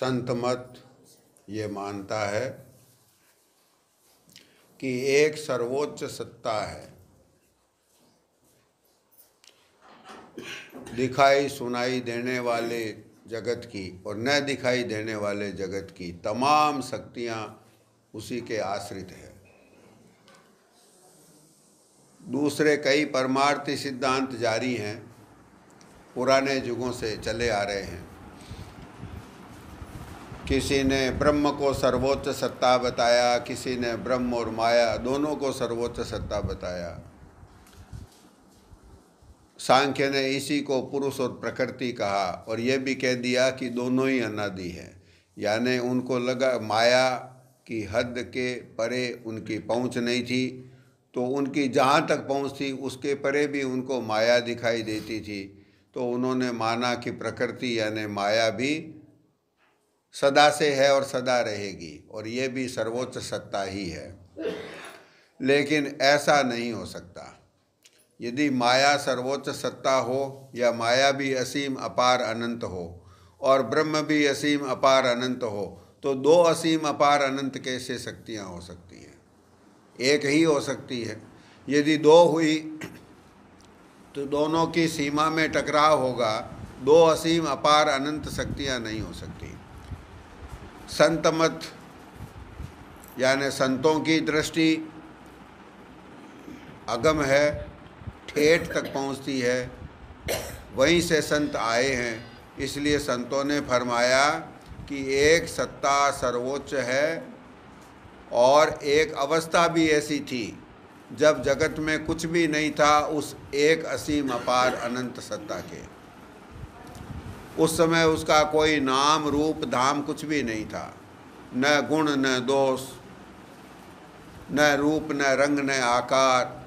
संत मत ये मानता है कि एक सर्वोच्च सत्ता है दिखाई सुनाई देने वाले जगत की और न दिखाई देने वाले जगत की तमाम शक्तियाँ उसी के आश्रित है दूसरे कई परमार्थी सिद्धांत जारी हैं पुराने युगों से चले आ रहे हैं किसी ने ब्रह्म को सर्वोच्च सत्ता बताया किसी ने ब्रह्म और माया दोनों को सर्वोच्च सत्ता बताया सांख्य ने इसी को पुरुष और प्रकृति कहा और यह भी कह दिया कि दोनों ही अनादि है यानी उनको लगा माया की हद के परे उनकी पहुंच नहीं थी तो उनकी जहाँ तक पहुँच थी उसके परे भी उनको माया दिखाई देती थी तो उन्होंने माना कि प्रकृति यानी माया भी सदा से है और सदा रहेगी और ये भी सर्वोच्च सत्ता ही है लेकिन ऐसा नहीं हो सकता यदि माया सर्वोच्च सत्ता हो या माया भी असीम अपार अनंत हो और ब्रह्म भी असीम अपार अनंत हो तो दो असीम अपार अनंत कैसे शक्तियाँ हो सकती हैं एक ही हो सकती है यदि दो हुई तो दोनों की सीमा में टकराव होगा दो असीम अपार अनंत शक्तियाँ नहीं हो सकती संत मत यानि संतों की दृष्टि अगम है ठेठ तक पहुंचती है वहीं से संत आए हैं इसलिए संतों ने फरमाया कि एक सत्ता सर्वोच्च है और एक अवस्था भी ऐसी थी जब जगत में कुछ भी नहीं था उस एक असीम अपार अनंत सत्ता के उस समय उसका कोई नाम रूप धाम कुछ भी नहीं था न गुण न दोष न रूप न रंग न आकार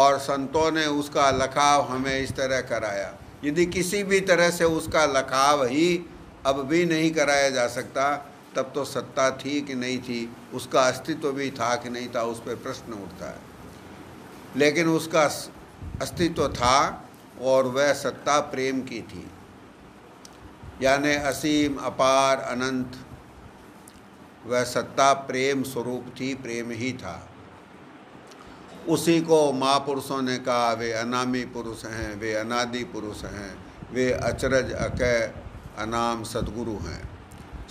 और संतों ने उसका लखाव हमें इस तरह कराया यदि किसी भी तरह से उसका लखाव ही अब भी नहीं कराया जा सकता तब तो सत्ता थी कि नहीं थी उसका अस्तित्व भी था कि नहीं था उस पर प्रश्न उठता है लेकिन उसका अस्तित्व था और वह सत्ता प्रेम की थी यानि असीम अपार अनंत वह सत्ता प्रेम स्वरूप थी प्रेम ही था उसी को महापुरुषों ने कहा वे अनामी पुरुष हैं वे अनादि पुरुष हैं वे अचरज अकय अनाम सदगुरु हैं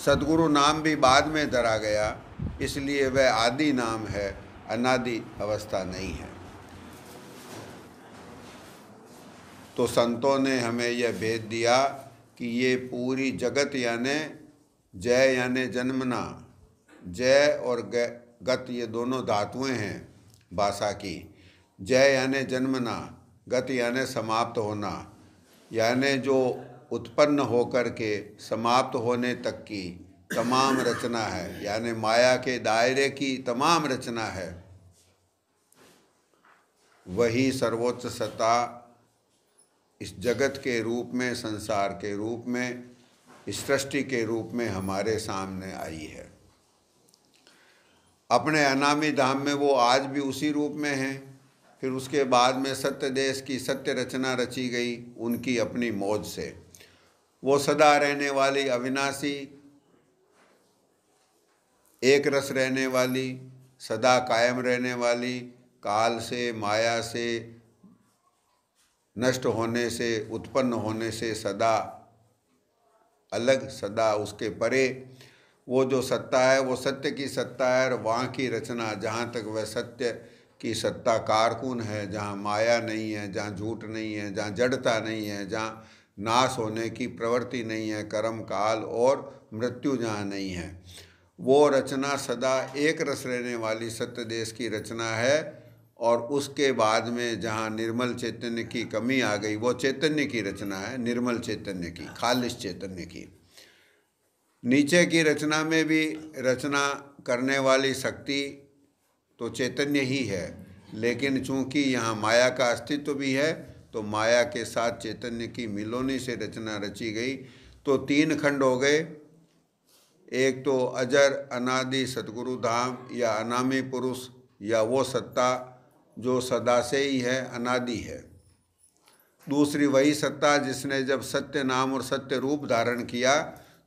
सदगुरु नाम भी बाद में धरा गया इसलिए वह आदि नाम है अनादि अवस्था नहीं है तो संतों ने हमें यह भेद दिया कि ये पूरी जगत यानि जय यानि जन्मना जय और गत ये दोनों धातुएं हैं भाषा की जय यानि जन्मना गत यानि समाप्त होना यानि जो उत्पन्न होकर के समाप्त होने तक की तमाम रचना है यानि माया के दायरे की तमाम रचना है वही सर्वोच्च सत्ता इस जगत के रूप में संसार के रूप में इस सृष्टि के रूप में हमारे सामने आई है अपने अनामी धाम में वो आज भी उसी रूप में हैं फिर उसके बाद में सत्य देश की सत्य रचना रची गई उनकी अपनी मौज से वो सदा रहने वाली अविनाशी एक रस रहने वाली सदा कायम रहने वाली काल से माया से नष्ट होने से उत्पन्न होने से सदा अलग सदा उसके परे वो जो सत्ता है वो सत्य की सत्ता है और वहाँ की रचना जहाँ तक वह सत्य की सत्ता कारकुन है जहाँ माया नहीं है जहाँ झूठ नहीं है जहाँ जड़ता नहीं है जहाँ नाश होने की प्रवृत्ति नहीं है कर्म काल और मृत्यु जहाँ नहीं है वो रचना सदा एक रस रहने वाली सत्य देश की रचना है और उसके बाद में जहाँ निर्मल चैतन्य की कमी आ गई वो चैतन्य की रचना है निर्मल चैतन्य की खालिश चैतन्य की नीचे की रचना में भी रचना करने वाली शक्ति तो चैतन्य ही है लेकिन चूंकि यहाँ माया का अस्तित्व भी है तो माया के साथ चैतन्य की मिलोनी से रचना रची गई तो तीन खंड हो गए एक तो अजर अनादि सतगुरु धाम या अनामी पुरुष या वो सत्ता जो सदा से ही है अनादि है दूसरी वही सत्ता जिसने जब सत्य नाम और सत्य रूप धारण किया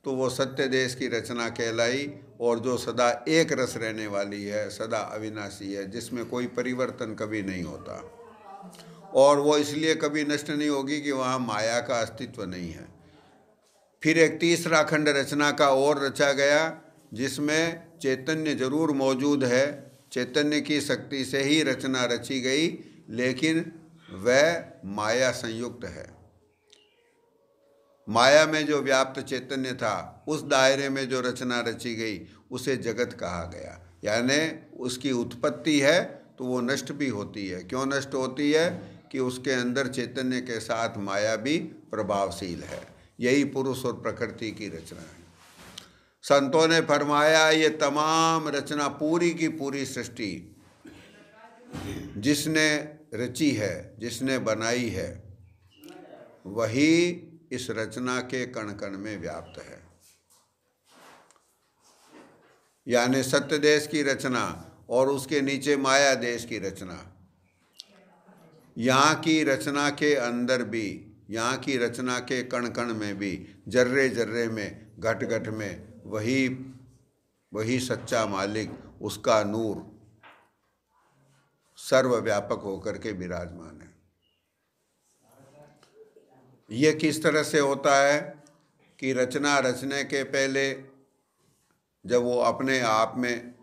तो वो सत्य देश की रचना कहलाई और जो सदा एक रस रहने वाली है सदा अविनाशी है जिसमें कोई परिवर्तन कभी नहीं होता और वो इसलिए कभी नष्ट नहीं होगी कि वहाँ माया का अस्तित्व नहीं है फिर एक तीसरा खंड रचना का और रचा गया जिसमें चैतन्य जरूर मौजूद है चैतन्य की शक्ति से ही रचना रची गई लेकिन वह माया संयुक्त है माया में जो व्याप्त चैतन्य था उस दायरे में जो रचना रची गई उसे जगत कहा गया यानी उसकी उत्पत्ति है तो वो नष्ट भी होती है क्यों नष्ट होती है कि उसके अंदर चैतन्य के साथ माया भी प्रभावशील है यही पुरुष और प्रकृति की रचना है संतों ने फरमाया ये तमाम रचना पूरी की पूरी सृष्टि जिसने रची है जिसने बनाई है वही इस रचना के कण कण में व्याप्त है यानी सत्य देश की रचना और उसके नीचे माया देश की रचना यहाँ की रचना के अंदर भी यहाँ की रचना के कण कण में भी जर्रे जर्रे में घट घट में वही वही सच्चा मालिक उसका नूर सर्वव्यापक होकर के विराजमान है ये किस तरह से होता है कि रचना रचने के पहले जब वो अपने आप में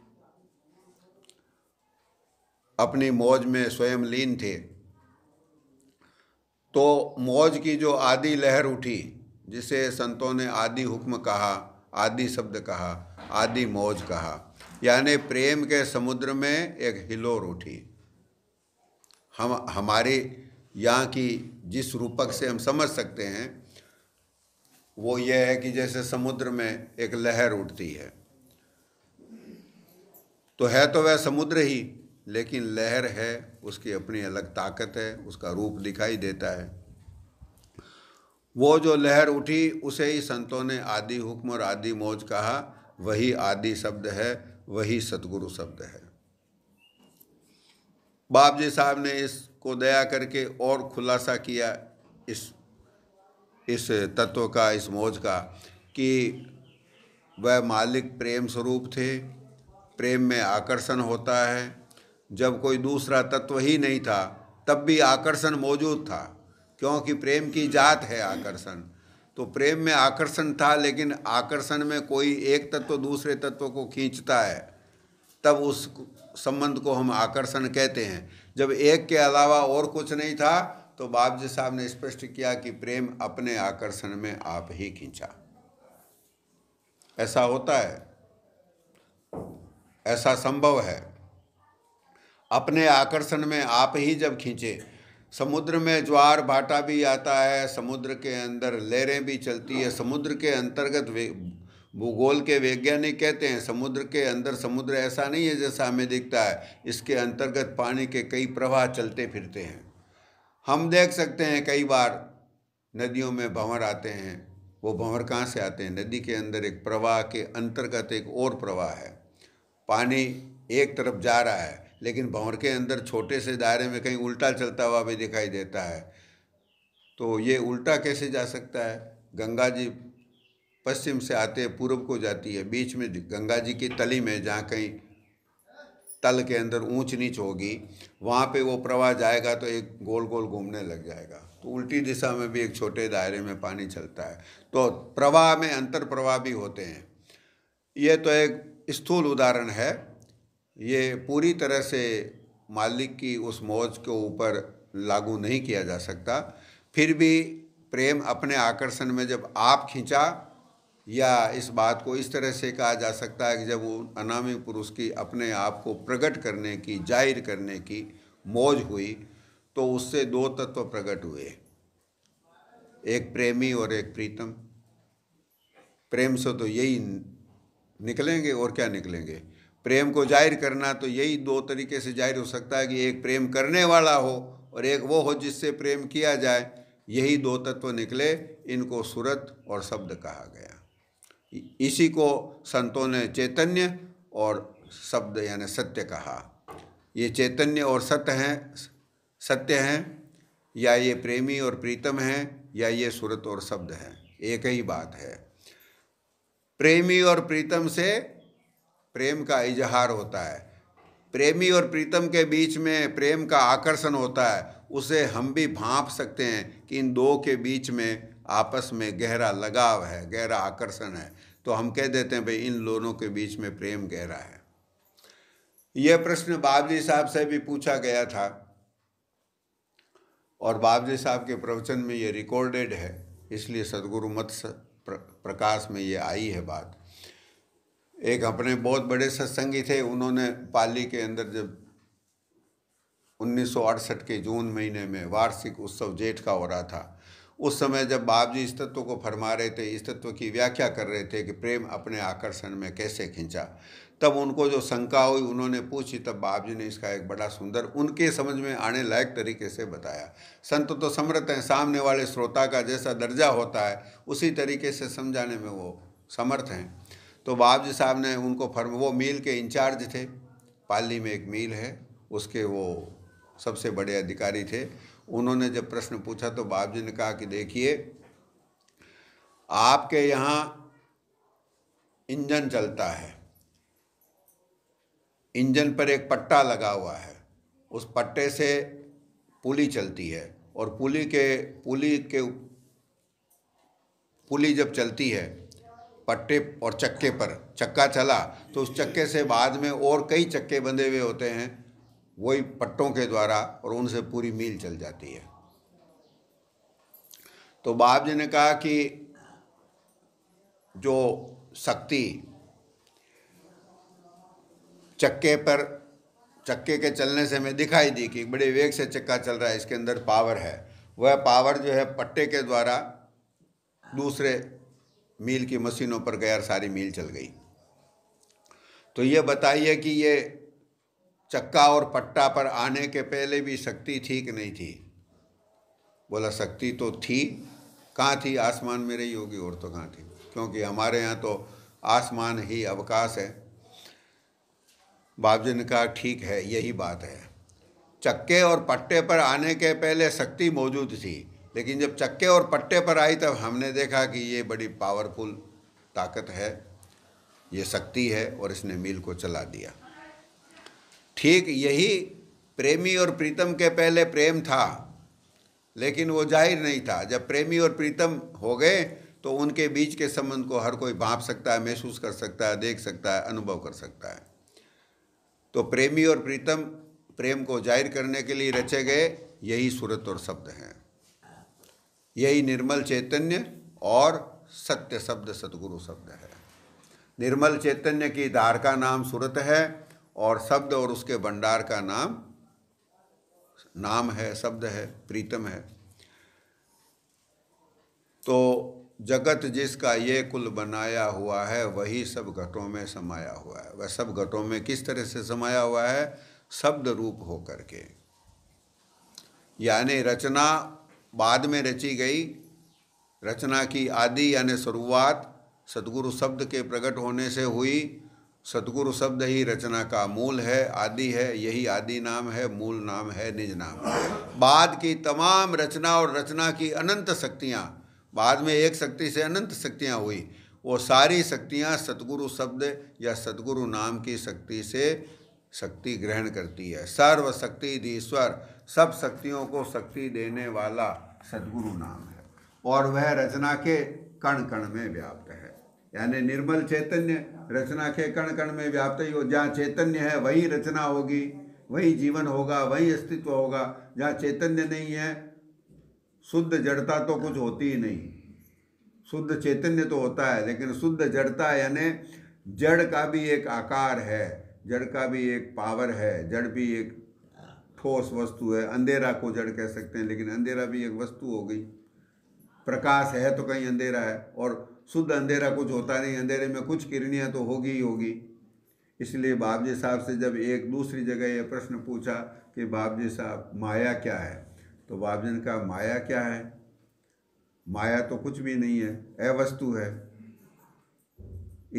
अपनी मौज में स्वयं लीन थे तो मौज की जो आदि लहर उठी जिसे संतों ने आदि हुक्म कहा आदि शब्द कहा आदि मौज कहा यानी प्रेम के समुद्र में एक हिलोर उठी हम हमारे यहाँ की जिस रूपक से हम समझ सकते हैं वो ये है कि जैसे समुद्र में एक लहर उठती है तो है तो वह समुद्र ही लेकिन लहर है उसकी अपनी अलग ताकत है उसका रूप दिखाई देता है वो जो लहर उठी उसे ही संतों ने आदि हुक्म और आदि मौज कहा वही आदि शब्द है वही सदगुरु शब्द है बाप जी साहब ने इसको दया करके और खुलासा किया इस इस तत्व का इस मौज का कि वह मालिक प्रेम स्वरूप थे प्रेम में आकर्षण होता है जब कोई दूसरा तत्व ही नहीं था तब भी आकर्षण मौजूद था क्योंकि प्रेम की जात है आकर्षण तो प्रेम में आकर्षण था लेकिन आकर्षण में कोई एक तत्व दूसरे तत्व को खींचता है तब उस संबंध को हम आकर्षण कहते हैं जब एक के अलावा और कुछ नहीं था तो बाबजी जी साहब ने स्पष्ट किया कि प्रेम अपने आकर्षण में आप ही खींचा ऐसा होता है ऐसा संभव है अपने आकर्षण में आप ही जब खींचे समुद्र में ज्वार भाटा भी आता है समुद्र के अंदर लहरें भी चलती है समुद्र के अंतर्गत भूगोल के वैज्ञानिक कहते हैं समुद्र के अंदर समुद्र ऐसा नहीं है जैसा हमें दिखता है इसके अंतर्गत पानी के कई प्रवाह चलते फिरते हैं हम देख सकते हैं कई बार नदियों में भंवर आते हैं वो भंवर कहाँ से आते हैं नदी के अंदर एक प्रवाह के अंतर्गत एक और प्रवाह है पानी एक तरफ जा रहा है लेकिन भंवर के अंदर छोटे से दायरे में कहीं उल्टा चलता हुआ भी दिखाई देता है तो ये उल्टा कैसे जा सकता है गंगा जी पश्चिम से आते पूर्व को जाती है बीच में गंगा जी की तली में जहाँ कहीं तल के अंदर ऊंच नीच होगी वहाँ पे वो प्रवाह जाएगा तो एक गोल गोल घूमने लग जाएगा तो उल्टी दिशा में भी एक छोटे दायरे में पानी चलता है तो प्रवाह में अंतर प्रवाह भी होते हैं ये तो एक स्थूल उदाहरण है ये पूरी तरह से मालिक की उस मौज के ऊपर लागू नहीं किया जा सकता फिर भी प्रेम अपने आकर्षण में जब आप खींचा या इस बात को इस तरह से कहा जा सकता है कि जब वो अनामी पुरुष की अपने आप को प्रकट करने की जाहिर करने की मौज हुई तो उससे दो तत्व प्रकट हुए एक प्रेमी और एक प्रीतम प्रेम से तो यही निकलेंगे और क्या निकलेंगे प्रेम को जाहिर करना तो यही दो तरीके से जाहिर हो सकता है कि एक प्रेम करने वाला हो और एक वो हो जिससे प्रेम किया जाए यही दो तत्व निकले इनको सूरत और शब्द कहा गया इसी को संतों ने चैतन्य और शब्द यानी सत्य कहा ये चैतन्य और सत्य हैं सत्य हैं या ये प्रेमी और प्रीतम हैं या ये सूरत और शब्द हैं एक ही बात है प्रेमी और प्रीतम से प्रेम का इजहार होता है प्रेमी और प्रीतम के बीच में प्रेम का आकर्षण होता है उसे हम भी भांप सकते हैं कि इन दो के बीच में आपस में गहरा लगाव है गहरा आकर्षण है तो हम कह देते हैं भाई इन दोनों के बीच में प्रेम गहरा है यह प्रश्न बाबजी साहब से भी पूछा गया था और बाबजी साहब के प्रवचन में ये रिकॉर्डेड है इसलिए सदगुरु मत प्रकाश में ये आई है बात एक अपने बहुत बड़े सत्संगी थे उन्होंने पाली के अंदर जब उन्नीस के जून महीने में वार्षिक उत्सव जेठ का हो रहा था उस समय जब बाप जी इस तत्व को फरमा रहे थे इस तत्व की व्याख्या कर रहे थे कि प्रेम अपने आकर्षण में कैसे खींचा तब उनको जो शंका हुई उन्होंने पूछी तब बाप जी ने इसका एक बड़ा सुंदर उनके समझ में आने लायक तरीके से बताया संत तो समृत हैं सामने वाले श्रोता का जैसा दर्जा होता है उसी तरीके से समझाने में वो समर्थ हैं तो बाब जी साहब ने उनको फर्म वो मील के इंचार्ज थे पाली में एक मील है उसके वो सबसे बड़े अधिकारी थे उन्होंने जब प्रश्न पूछा तो बाब जी ने कहा कि देखिए आपके यहाँ इंजन चलता है इंजन पर एक पट्टा लगा हुआ है उस पट्टे से पुली चलती है और पुली के पुली के पुली जब चलती है पट्टे और चक्के पर चक्का चला तो उस चक्के से बाद में और कई चक्के बंधे हुए होते हैं वही पट्टों के द्वारा और उनसे पूरी मील चल जाती है तो बाप जी ने कहा कि जो शक्ति चक्के पर चक्के के चलने से हमें दिखाई दी कि बड़े वेग से चक्का चल रहा है इसके अंदर पावर है वह पावर जो है पट्टे के द्वारा दूसरे मील की मशीनों पर गया सारी मील चल गई तो ये बताइए कि ये चक्का और पट्टा पर आने के पहले भी शक्ति थी कि नहीं थी बोला शक्ति तो थी कहाँ थी आसमान में रही होगी और तो कहाँ थी क्योंकि हमारे यहाँ तो आसमान ही अवकाश है बाबू ने कहा ठीक है यही बात है चक्के और पट्टे पर आने के पहले शक्ति मौजूद थी लेकिन जब चक्के और पट्टे पर आई तब हमने देखा कि ये बड़ी पावरफुल ताकत है ये शक्ति है और इसने मिल को चला दिया ठीक यही प्रेमी और प्रीतम के पहले प्रेम था लेकिन वो जाहिर नहीं था जब प्रेमी और प्रीतम हो गए तो उनके बीच के संबंध को हर कोई भाप सकता है महसूस कर सकता है देख सकता है अनुभव कर सकता है तो प्रेमी और प्रीतम प्रेम को जाहिर करने के लिए रचे गए यही सूरत और शब्द हैं यही निर्मल चैतन्य और सत्य शब्द सदगुरु शब्द है निर्मल चैतन्य की धार का नाम सूरत है और शब्द और उसके भंडार का नाम नाम है शब्द है प्रीतम है तो जगत जिसका ये कुल बनाया हुआ है वही सब घटों में समाया हुआ है वह सब घटों में किस तरह से समाया हुआ है शब्द रूप होकर के यानी रचना बाद में रची गई रचना की आदि यानी शुरुआत सदगुरु शब्द के प्रकट होने से हुई सदगुरु शब्द ही रचना का मूल है आदि है यही आदि नाम है मूल नाम है निज नाम बाद की तमाम रचना और रचना की अनंत शक्तियाँ बाद में एक शक्ति से अनंत शक्तियाँ हुई वो सारी शक्तियाँ सदगुरु शब्द या सदगुरु नाम की शक्ति से शक्ति ग्रहण करती है सर्वशक्ति दीश्वर सब शक्तियों को शक्ति देने वाला सदगुरु नाम है और वह रचना के कण कण में व्याप्त है यानी निर्मल चैतन्य रचना के कण कण में व्याप्त ही हो जहाँ चैतन्य है वही रचना होगी वही जीवन होगा वही अस्तित्व होगा जहाँ चैतन्य नहीं है शुद्ध जड़ता तो कुछ होती ही नहीं शुद्ध चैतन्य तो होता है लेकिन शुद्ध जड़ता यानी जड़ का भी एक आकार है जड़ का भी एक पावर है जड़ भी एक ठोस वस्तु है अंधेरा को जड़ कह सकते हैं लेकिन अंधेरा भी एक वस्तु हो गई प्रकाश है तो कहीं अंधेरा है और शुद्ध अंधेरा कुछ होता नहीं अंधेरे में कुछ किरणियाँ तो होगी ही होगी इसलिए बाबजी साहब से जब एक दूसरी जगह यह प्रश्न पूछा कि बाबजी साहब माया क्या है तो बाबजी ने कहा माया क्या है माया तो कुछ भी नहीं है अवस्तु है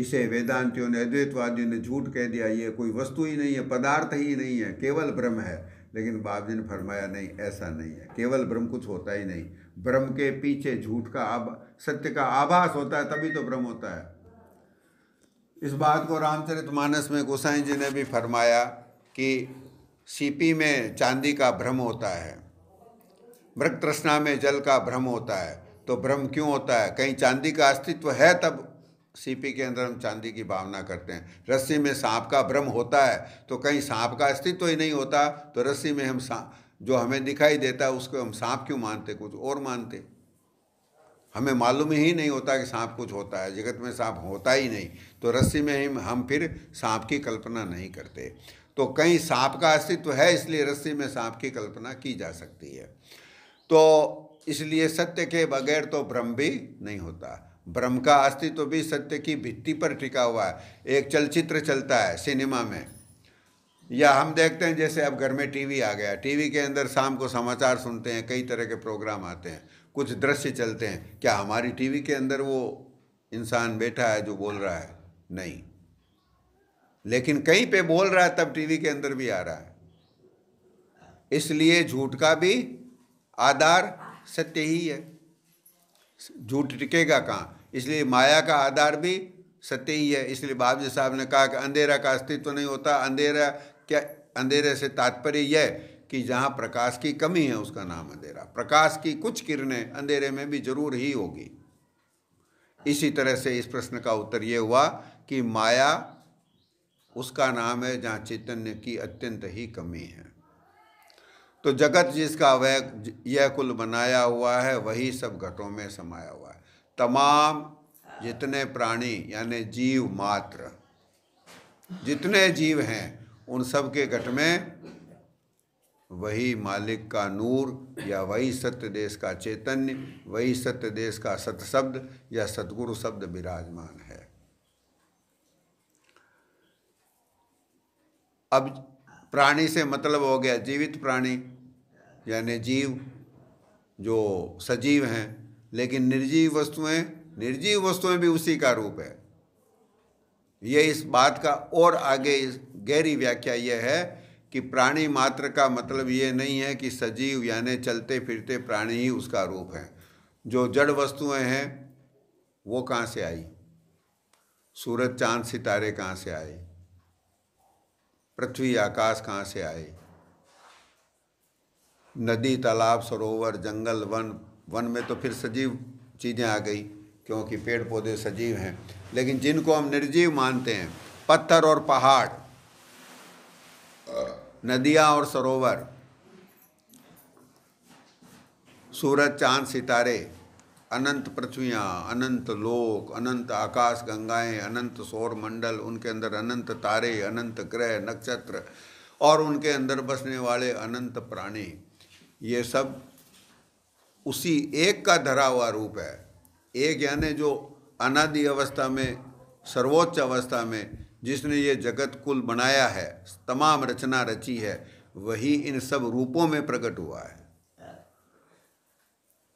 इसे वेदांतियों ने अद्वैतवादियों ने झूठ कह दिया ये कोई वस्तु ही नहीं है पदार्थ ही नहीं है केवल ब्रह्म है लेकिन बाप जी ने फरमाया नहीं ऐसा नहीं है केवल ब्रह्म कुछ होता ही नहीं ब्रह्म के पीछे झूठ का आब सत्य का आभास होता है तभी तो ब्रह्म होता है इस बात को रामचरितमानस में गोसाई जी ने भी फरमाया कि सीपी में चांदी का भ्रम होता है मृत तृष्णा में जल का भ्रम होता है तो भ्रम क्यों होता है कहीं चांदी का अस्तित्व है तब सीपी के अंदर हम चांदी की भावना करते हैं रस्सी में सांप का भ्रम होता है तो कहीं सांप का अस्तित्व तो ही नहीं होता तो रस्सी में हम सांप जो हमें दिखाई देता है उसको हम सांप क्यों मानते कुछ और मानते हमें मालूम ही नहीं होता कि सांप कुछ होता है जगत में सांप होता ही नहीं तो रस्सी में ही हम फिर सांप की कल्पना नहीं करते तो कहीं सांप का अस्तित्व है इसलिए रस्सी में सांप की कल्पना की जा सकती है तो इसलिए सत्य के बगैर तो भ्रम भी नहीं होता ब्रह्म का अस्तित्व तो भी सत्य की भित्ति पर टिका हुआ है एक चलचित्र चलता है सिनेमा में या हम देखते हैं जैसे अब घर में टीवी आ गया टीवी के अंदर शाम को समाचार सुनते हैं कई तरह के प्रोग्राम आते हैं कुछ दृश्य चलते हैं क्या हमारी टीवी के अंदर वो इंसान बैठा है जो बोल रहा है नहीं लेकिन कहीं पे बोल रहा है तब टीवी के अंदर भी आ रहा है इसलिए झूठ का भी आधार सत्य ही है झूठ टिकेगा कहाँ इसलिए माया का आधार भी सत्य ही है इसलिए बाबजी साहब ने कहा कि अंधेरा का अस्तित्व नहीं होता अंधेरा क्या अंधेरे से तात्पर्य यह कि जहाँ प्रकाश की कमी है उसका नाम अंधेरा प्रकाश की कुछ किरणें अंधेरे में भी जरूर ही होगी इसी तरह से इस प्रश्न का उत्तर ये हुआ कि माया उसका नाम है जहाँ चैतन्य की अत्यंत ही कमी है तो जगत जिसका वह यह कुल बनाया हुआ है वही सब घटों में समाया हुआ है तमाम जितने प्राणी यानी जीव मात्र जितने जीव हैं उन सब के घट में वही मालिक का नूर या वही सत्य देश का चैतन्य वही सत्य देश का सतशब्द या सतगुरु शब्द विराजमान है अब प्राणी से मतलब हो गया जीवित प्राणी यानी जीव जो सजीव हैं लेकिन निर्जीव वस्तुएं निर्जीव वस्तुएं भी उसी का रूप है ये इस बात का और आगे गहरी व्याख्या यह है कि प्राणी मात्र का मतलब ये नहीं है कि सजीव यानी चलते फिरते प्राणी ही उसका रूप है जो जड़ वस्तुएं हैं वो कहाँ से आई सूरज चांद सितारे कहाँ से आए पृथ्वी आकाश कहाँ से आए नदी तालाब सरोवर जंगल वन वन में तो फिर सजीव चीज़ें आ गई क्योंकि पेड़ पौधे सजीव हैं लेकिन जिनको हम निर्जीव मानते हैं पत्थर और पहाड़ नदियाँ और सरोवर सूरज चांद सितारे अनंत पृथ्वियाँ अनंत लोक अनंत आकाश गंगाएं अनंत सौर मंडल उनके अंदर अनंत तारे अनंत ग्रह नक्षत्र और उनके अंदर बसने वाले अनंत प्राणी ये सब उसी एक का धरा हुआ रूप है एक यानी जो अनादि अवस्था में सर्वोच्च अवस्था में जिसने ये जगत कुल बनाया है तमाम रचना रची है वही इन सब रूपों में प्रकट हुआ है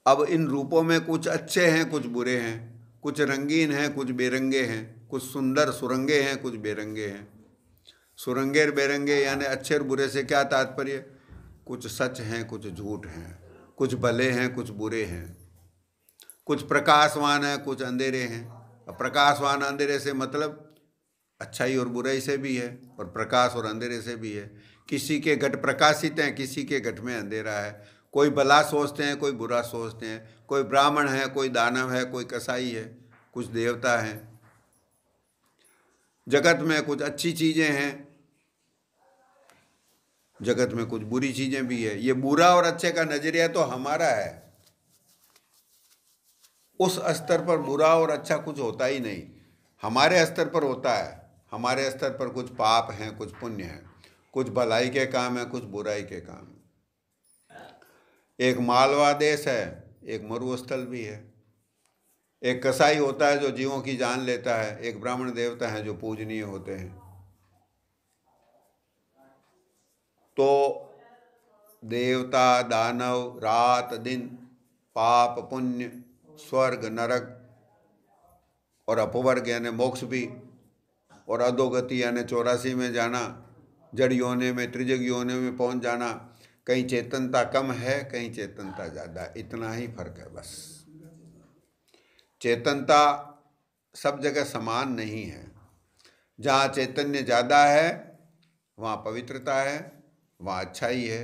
अब इन रूपों में कुछ अच्छे हैं कुछ बुरे हैं कुछ रंगीन हैं कुछ बेरंगे हैं कुछ सुंदर सुरंगे हैं कुछ बेरंगे हैं सुरंगे बेरंगे यानी अच्छे और बुरे से क्या तात्पर्य कुछ सच हैं कुछ झूठ हैं कुछ भले हैं कुछ बुरे हैं कुछ प्रकाशवान हैं कुछ अंधेरे हैं और प्रकाशवान अंधेरे से मतलब अच्छाई और बुराई से भी है और प्रकाश और अंधेरे से भी है किसी के घट प्रकाशित हैं किसी के घट में अंधेरा है कोई भला सोचते हैं कोई बुरा सोचते हैं कोई ब्राह्मण है कोई दानव है कोई कसाई है कुछ देवता हैं जगत में कुछ अच्छी चीज़ें हैं जगत में कुछ बुरी चीज़ें भी है ये बुरा और अच्छे का नज़रिया तो हमारा है उस स्तर पर बुरा और अच्छा कुछ होता ही नहीं हमारे स्तर पर होता है हमारे स्तर पर कुछ पाप हैं कुछ पुण्य हैं कुछ भलाई के काम है कुछ बुराई के काम एक मालवा देश है एक मरुस्थल भी है एक कसाई होता है जो जीवों की जान लेता है एक ब्राह्मण देवता है जो पूजनीय होते हैं तो देवता दानव रात दिन पाप पुण्य स्वर्ग नरक और अपवर्ग यानी मोक्ष भी और अधोगति यानी चौरासी में जाना जड़ योने में त्रिजग योने में पहुंच जाना कहीं चेतनता कम है कहीं चेतनता ज़्यादा इतना ही फर्क है बस चेतनता सब जगह समान नहीं है जहाँ चैतन्य ज़्यादा है वहाँ पवित्रता है वहाँ अच्छाई है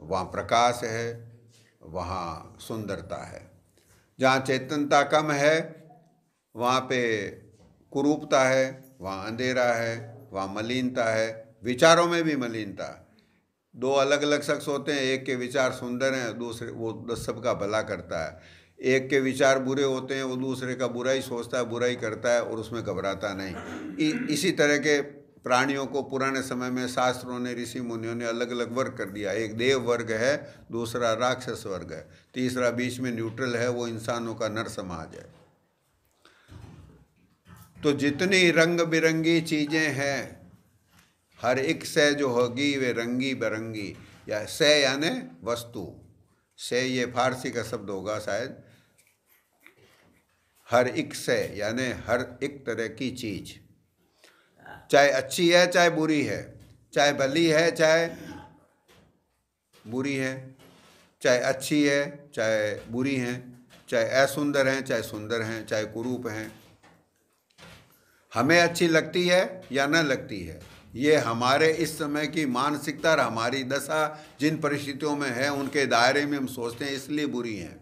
वहाँ प्रकाश है वहाँ सुंदरता है जहाँ चेतनता कम है वहाँ पे कुरूपता है वहाँ अंधेरा है वहाँ मलिनता है विचारों में भी मलिनता दो अलग अलग शख्स होते हैं एक के विचार सुंदर हैं दूसरे वो दस सब का भला करता है एक के विचार बुरे होते हैं वो दूसरे का बुरा ही सोचता है बुरा ही करता है और उसमें घबराता नहीं इ, इसी तरह के प्राणियों को पुराने समय में शास्त्रों ने ऋषि मुनियों ने अलग अलग वर्ग कर दिया एक देव वर्ग है दूसरा राक्षस वर्ग है तीसरा बीच में न्यूट्रल है वो इंसानों का नर समाज है तो जितनी रंग बिरंगी चीज़ें हैं हर एक से जो होगी वे रंगी बिरंगी या से यानी वस्तु से ये फारसी का शब्द होगा शायद हर एक से यानी हर एक तरह की चीज़ चाहे अच्छी है चाहे बुरी है चाहे भली है चाहे बुरी है चाहे अच्छी है चाहे बुरी है चाहे असुंदर हैं चाहे सुंदर हैं चाहे कुरूप हैं हमें अच्छी लगती है या न लगती है ये हमारे इस समय की मानसिकता और हमारी दशा जिन परिस्थितियों में है उनके दायरे में हम सोचते हैं इसलिए बुरी हैं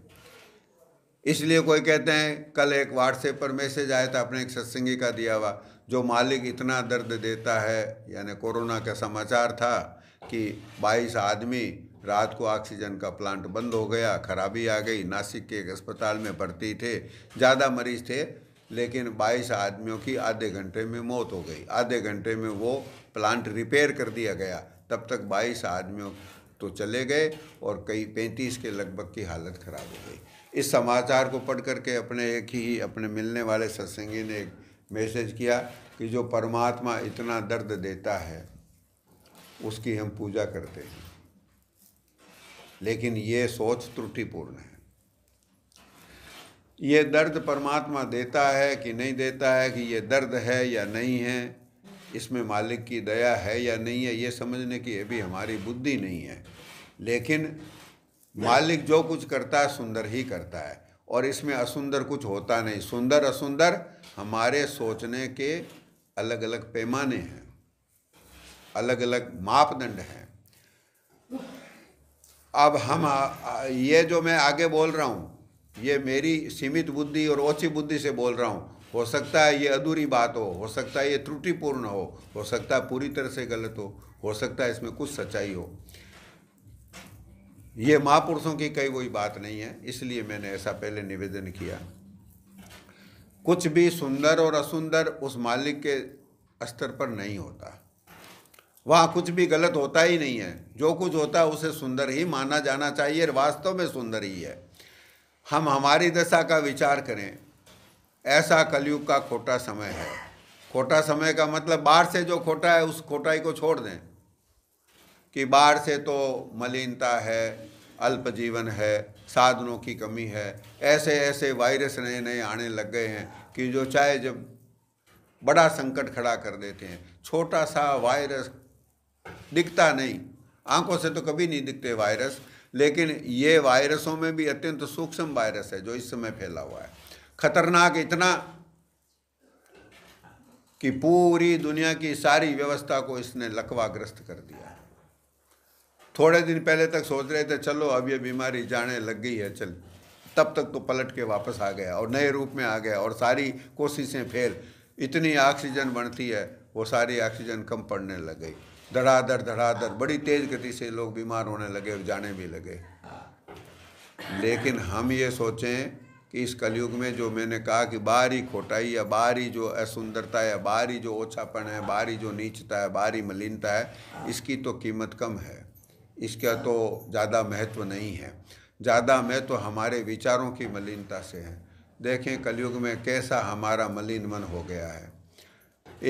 इसलिए कोई कहते हैं कल एक व्हाट्सएप पर मैसेज आया था अपने एक सत्संगी का दिया हुआ जो मालिक इतना दर्द देता है यानी कोरोना का समाचार था कि 22 आदमी रात को ऑक्सीजन का प्लांट बंद हो गया खराबी आ गई नासिक के एक अस्पताल में भर्ती थे ज़्यादा मरीज थे लेकिन 22 आदमियों की आधे घंटे में मौत हो गई आधे घंटे में वो प्लांट रिपेयर कर दिया गया तब तक 22 आदमियों तो चले गए और कई पैंतीस के लगभग की हालत ख़राब हो गई इस समाचार को पढ़ करके अपने एक ही अपने मिलने वाले सत्संगी ने एक मैसेज किया कि जो परमात्मा इतना दर्द देता है उसकी हम पूजा करते हैं लेकिन ये सोच त्रुटिपूर्ण है ये दर्द परमात्मा देता है कि नहीं देता है कि ये दर्द है या नहीं है इसमें मालिक की दया है या नहीं है ये समझने की अभी हमारी बुद्धि नहीं है लेकिन मालिक जो कुछ करता है सुंदर ही करता है और इसमें असुंदर कुछ होता नहीं सुंदर असुंदर हमारे सोचने के अलग अलग पैमाने हैं अलग अलग मापदंड हैं अब हम ये जो मैं आगे बोल रहा हूँ ये मेरी सीमित बुद्धि और ओछी बुद्धि से बोल रहा हूँ हो सकता है ये अधूरी बात हो हो सकता है ये त्रुटिपूर्ण हो हो सकता है पूरी तरह से गलत हो हो सकता है इसमें कुछ सच्चाई हो ये महापुरुषों की कई वही बात नहीं है इसलिए मैंने ऐसा पहले निवेदन किया कुछ भी सुंदर और असुंदर उस मालिक के स्तर पर नहीं होता वहाँ कुछ भी गलत होता ही नहीं है जो कुछ होता है उसे सुंदर ही माना जाना चाहिए वास्तव में सुंदर ही है हम हमारी दशा का विचार करें ऐसा कलयुग का खोटा समय है खोटा समय का मतलब बाहर से जो खोटा है उस खोटाई को छोड़ दें कि बाहर से तो मलिनता है अल्प जीवन है साधनों की कमी है ऐसे ऐसे वायरस नए नए आने लग गए हैं कि जो चाहे जब बड़ा संकट खड़ा कर देते हैं छोटा सा वायरस दिखता नहीं आंखों से तो कभी नहीं दिखते वायरस लेकिन ये वायरसों में भी अत्यंत तो सूक्ष्म वायरस है जो इस समय फैला हुआ है खतरनाक इतना कि पूरी दुनिया की सारी व्यवस्था को इसने लकवाग्रस्त कर दिया थोड़े दिन पहले तक सोच रहे थे चलो अब ये बीमारी जाने लग गई है चल तब तक तो पलट के वापस आ गया और नए रूप में आ गया और सारी कोशिशें फेल इतनी ऑक्सीजन बढ़ती है वो सारी ऑक्सीजन कम पड़ने लग गई धड़ाधड़ धड़ाधड़ बड़ी तेज़ गति से लोग बीमार होने लगे और जाने भी लगे लेकिन हम ये सोचें कि इस कलयुग में जो मैंने कहा कि बाहरी खोटाई या बाहरी जो असुंदरता है बाहरी जो ओछापन है बाहरी जो नीचता है बाहरी मलिनता है इसकी तो कीमत कम है इसका तो ज़्यादा महत्व नहीं है ज़्यादा महत्व तो हमारे विचारों की मलिनता से है देखें कलयुग में कैसा हमारा मलिन मन हो गया है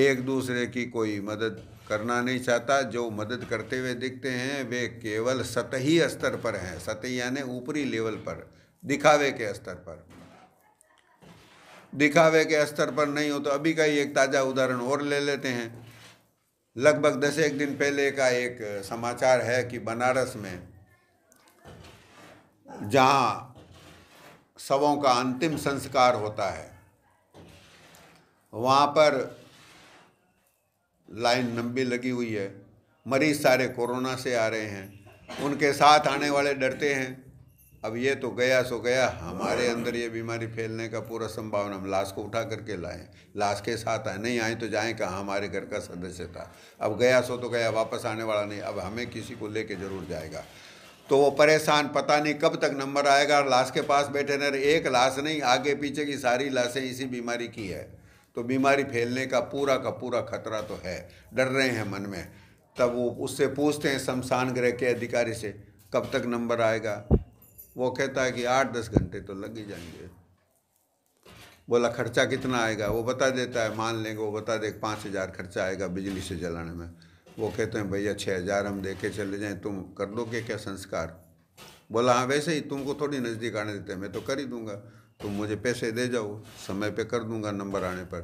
एक दूसरे की कोई मदद करना नहीं चाहता जो मदद करते हुए दिखते हैं वे केवल सतही स्तर पर हैं सतही यानी ऊपरी लेवल पर दिखावे के स्तर पर दिखावे के स्तर पर नहीं हो तो अभी का ही एक ताज़ा उदाहरण और ले लेते हैं लगभग दस एक दिन पहले का एक समाचार है कि बनारस में जहाँ शवों का अंतिम संस्कार होता है वहाँ पर लाइन लंबी लगी हुई है मरीज सारे कोरोना से आ रहे हैं उनके साथ आने वाले डरते हैं अब ये तो गया सो गया हमारे अंदर ये बीमारी फैलने का पूरा संभावना हम लाश को उठा करके लाएँ लाश के साथ आए नहीं आए तो जाएं कहाँ हमारे घर का सदस्य था अब गया सो तो गया वापस आने वाला नहीं अब हमें किसी को लेके जरूर जाएगा तो वो परेशान पता नहीं कब तक नंबर आएगा और लाश के पास बैठे न एक लाश नहीं आगे पीछे की सारी लाशें इसी बीमारी की है तो बीमारी फैलने का पूरा का पूरा खतरा तो है डर रहे हैं मन में तब वो उससे पूछते हैं शमशान गृह के अधिकारी से कब तक नंबर आएगा वो कहता है कि आठ दस घंटे तो लग ही जाएंगे बोला खर्चा कितना आएगा वो बता देता है मान लेंगे वो बता दे पाँच हज़ार खर्चा आएगा बिजली से जलाने में वो कहते हैं भैया छः हज़ार हम दे के चले जाएँ तुम कर दोगे क्या संस्कार बोला हाँ वैसे ही तुमको थोड़ी नज़दीक आने देते मैं तो कर ही दूंगा तुम मुझे पैसे दे जाओ समय पे कर दूंगा नंबर आने पर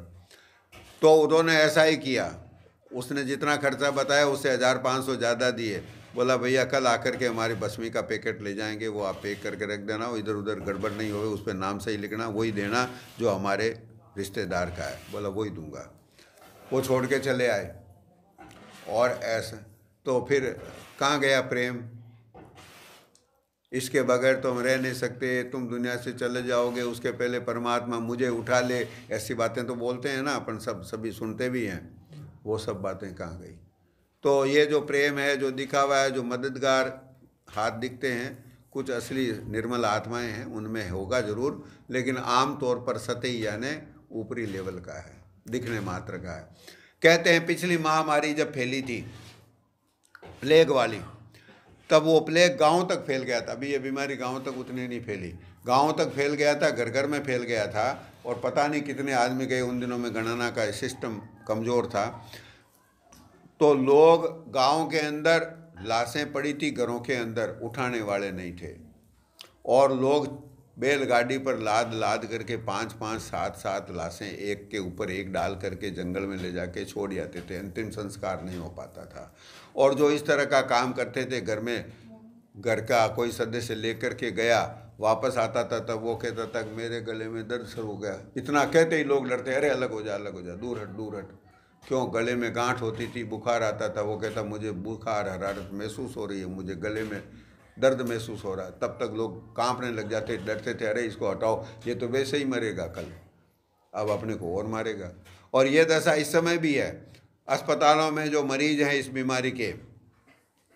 तो उन्होंने ऐसा ही किया उसने जितना खर्चा बताया उससे हज़ार पाँच सौ ज़्यादा दिए बोला भैया कल आकर के हमारे बसमी का पैकेट ले जाएंगे वो आप पैक करके रख देना इधर उधर गड़बड़ नहीं हो उस पर नाम सही लिखना वही देना जो हमारे रिश्तेदार का है बोला वही दूंगा वो छोड़ के चले आए और ऐसा तो फिर कहाँ गया प्रेम इसके बगैर तुम तो रह नहीं सकते तुम दुनिया से चले जाओगे उसके पहले परमात्मा मुझे उठा ले ऐसी बातें तो बोलते हैं ना अपन सब सभी सुनते भी हैं वो सब बातें कहाँ गई तो ये जो प्रेम है जो दिखा हुआ है जो मददगार हाथ दिखते हैं कुछ असली निर्मल आत्माएं हैं उनमें होगा जरूर लेकिन आम तौर पर सतही यानी ऊपरी लेवल का है दिखने मात्र का है कहते हैं पिछली महामारी जब फैली थी प्लेग वाली तब वो प्लेग गांव तक फैल गया था अभी ये बीमारी गांव तक उतनी नहीं फैली गांव तक फैल गया था घर घर में फैल गया था और पता नहीं कितने आदमी गए उन दिनों में गणना का सिस्टम कमज़ोर था तो लोग गांव के अंदर लाशें पड़ी थी घरों के अंदर उठाने वाले नहीं थे और लोग बैलगाड़ी पर लाद लाद करके पाँच पाँच सात सात लाशें एक के ऊपर एक डाल करके जंगल में ले जाके छोड़ जाते थे अंतिम संस्कार नहीं हो पाता था और जो इस तरह का काम करते थे घर में घर का कोई सदस्य लेकर के गया वापस आता था तब वो कहता था मेरे गले में दर्द शुरू हो गया इतना कहते ही लोग डरते अरे अलग हो जा अलग हो जा दूर हट दूर हट क्यों गले में गांठ होती थी बुखार आता था वो कहता मुझे बुखार हरारत महसूस हो रही है मुझे गले में दर्द महसूस हो रहा है तब तक लोग कांपने लग जाते डरते थे अरे इसको हटाओ ये तो वैसे ही मरेगा कल अब अपने को और मारेगा और ये दशा इस समय भी है अस्पतालों में जो मरीज हैं इस बीमारी के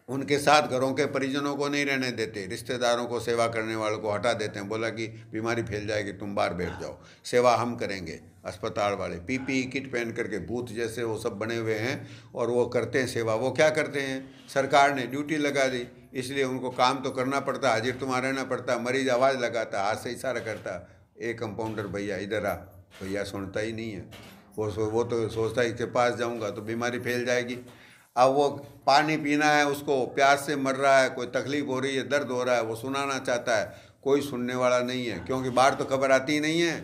उनके साथ घरों के परिजनों को नहीं रहने देते रिश्तेदारों को सेवा करने वालों को हटा देते हैं बोला कि बीमारी फैल जाएगी तुम बाहर बैठ जाओ सेवा हम करेंगे अस्पताल वाले पीपीई किट पहन करके बूथ जैसे वो सब बने हुए हैं और वो करते हैं सेवा वो क्या करते हैं सरकार ने ड्यूटी लगा दी इसलिए उनको काम तो करना पड़ता है हाजिर तुम्हारा रहना पड़ता मरीज आवाज़ लगाता हाथ से इशारा करता ए कंपाउंडर भैया इधर आ भैया सुनता ही नहीं है वो वो तो सोचता है इसके पास जाऊँगा तो बीमारी फैल जाएगी अब वो पानी पीना है उसको प्यास से मर रहा है कोई तकलीफ हो रही है दर्द हो रहा है वो सुनाना चाहता है कोई सुनने वाला नहीं है क्योंकि बाहर तो खबर आती ही नहीं है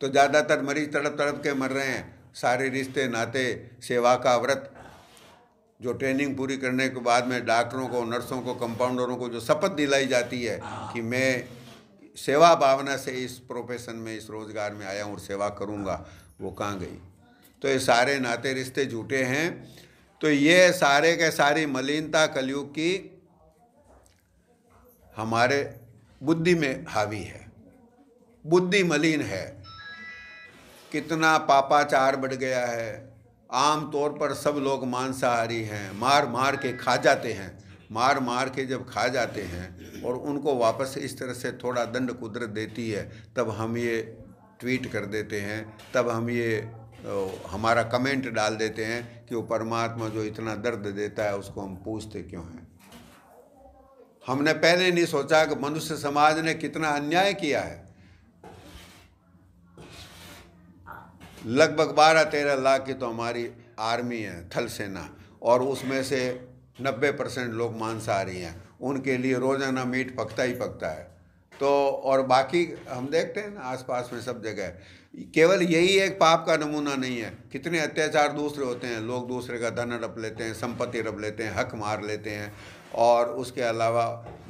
तो ज़्यादातर मरीज तड़प तड़प के मर रहे हैं सारे रिश्ते नाते सेवा का व्रत जो ट्रेनिंग पूरी करने के बाद में डॉक्टरों को नर्सों को कंपाउंडरों को जो शपथ दिलाई जाती है कि मैं सेवा भावना से इस प्रोफेशन में इस रोज़गार में आया हूँ और सेवा करूँगा वो कहाँ गई तो ये सारे नाते रिश्ते झूठे हैं तो ये सारे के सारी मलिनता कलयुग की हमारे बुद्धि में हावी है बुद्धि मलिन है कितना पापाचार बढ़ गया है आम तौर पर सब लोग मांसाहारी हैं मार मार के खा जाते हैं मार मार के जब खा जाते हैं और उनको वापस इस तरह से थोड़ा दंड कुदरत देती है तब हम ये ट्वीट कर देते हैं तब हम ये तो हमारा कमेंट डाल देते हैं कि वो परमात्मा जो इतना दर्द देता है उसको हम पूछते क्यों हैं हमने पहले नहीं सोचा कि मनुष्य समाज ने कितना अन्याय किया है लगभग बारह तेरह लाख की तो हमारी आर्मी है थल सेना और उसमें से नब्बे परसेंट लोग मांसाहारी हैं उनके लिए रोजाना मीट पकता ही पकता है तो और बाकी हम देखते हैं ना आसपास में सब जगह केवल यही एक पाप का नमूना नहीं है कितने अत्याचार दूसरे होते हैं लोग दूसरे का धन रप लेते हैं संपत्ति रप लेते हैं हक मार लेते हैं और उसके अलावा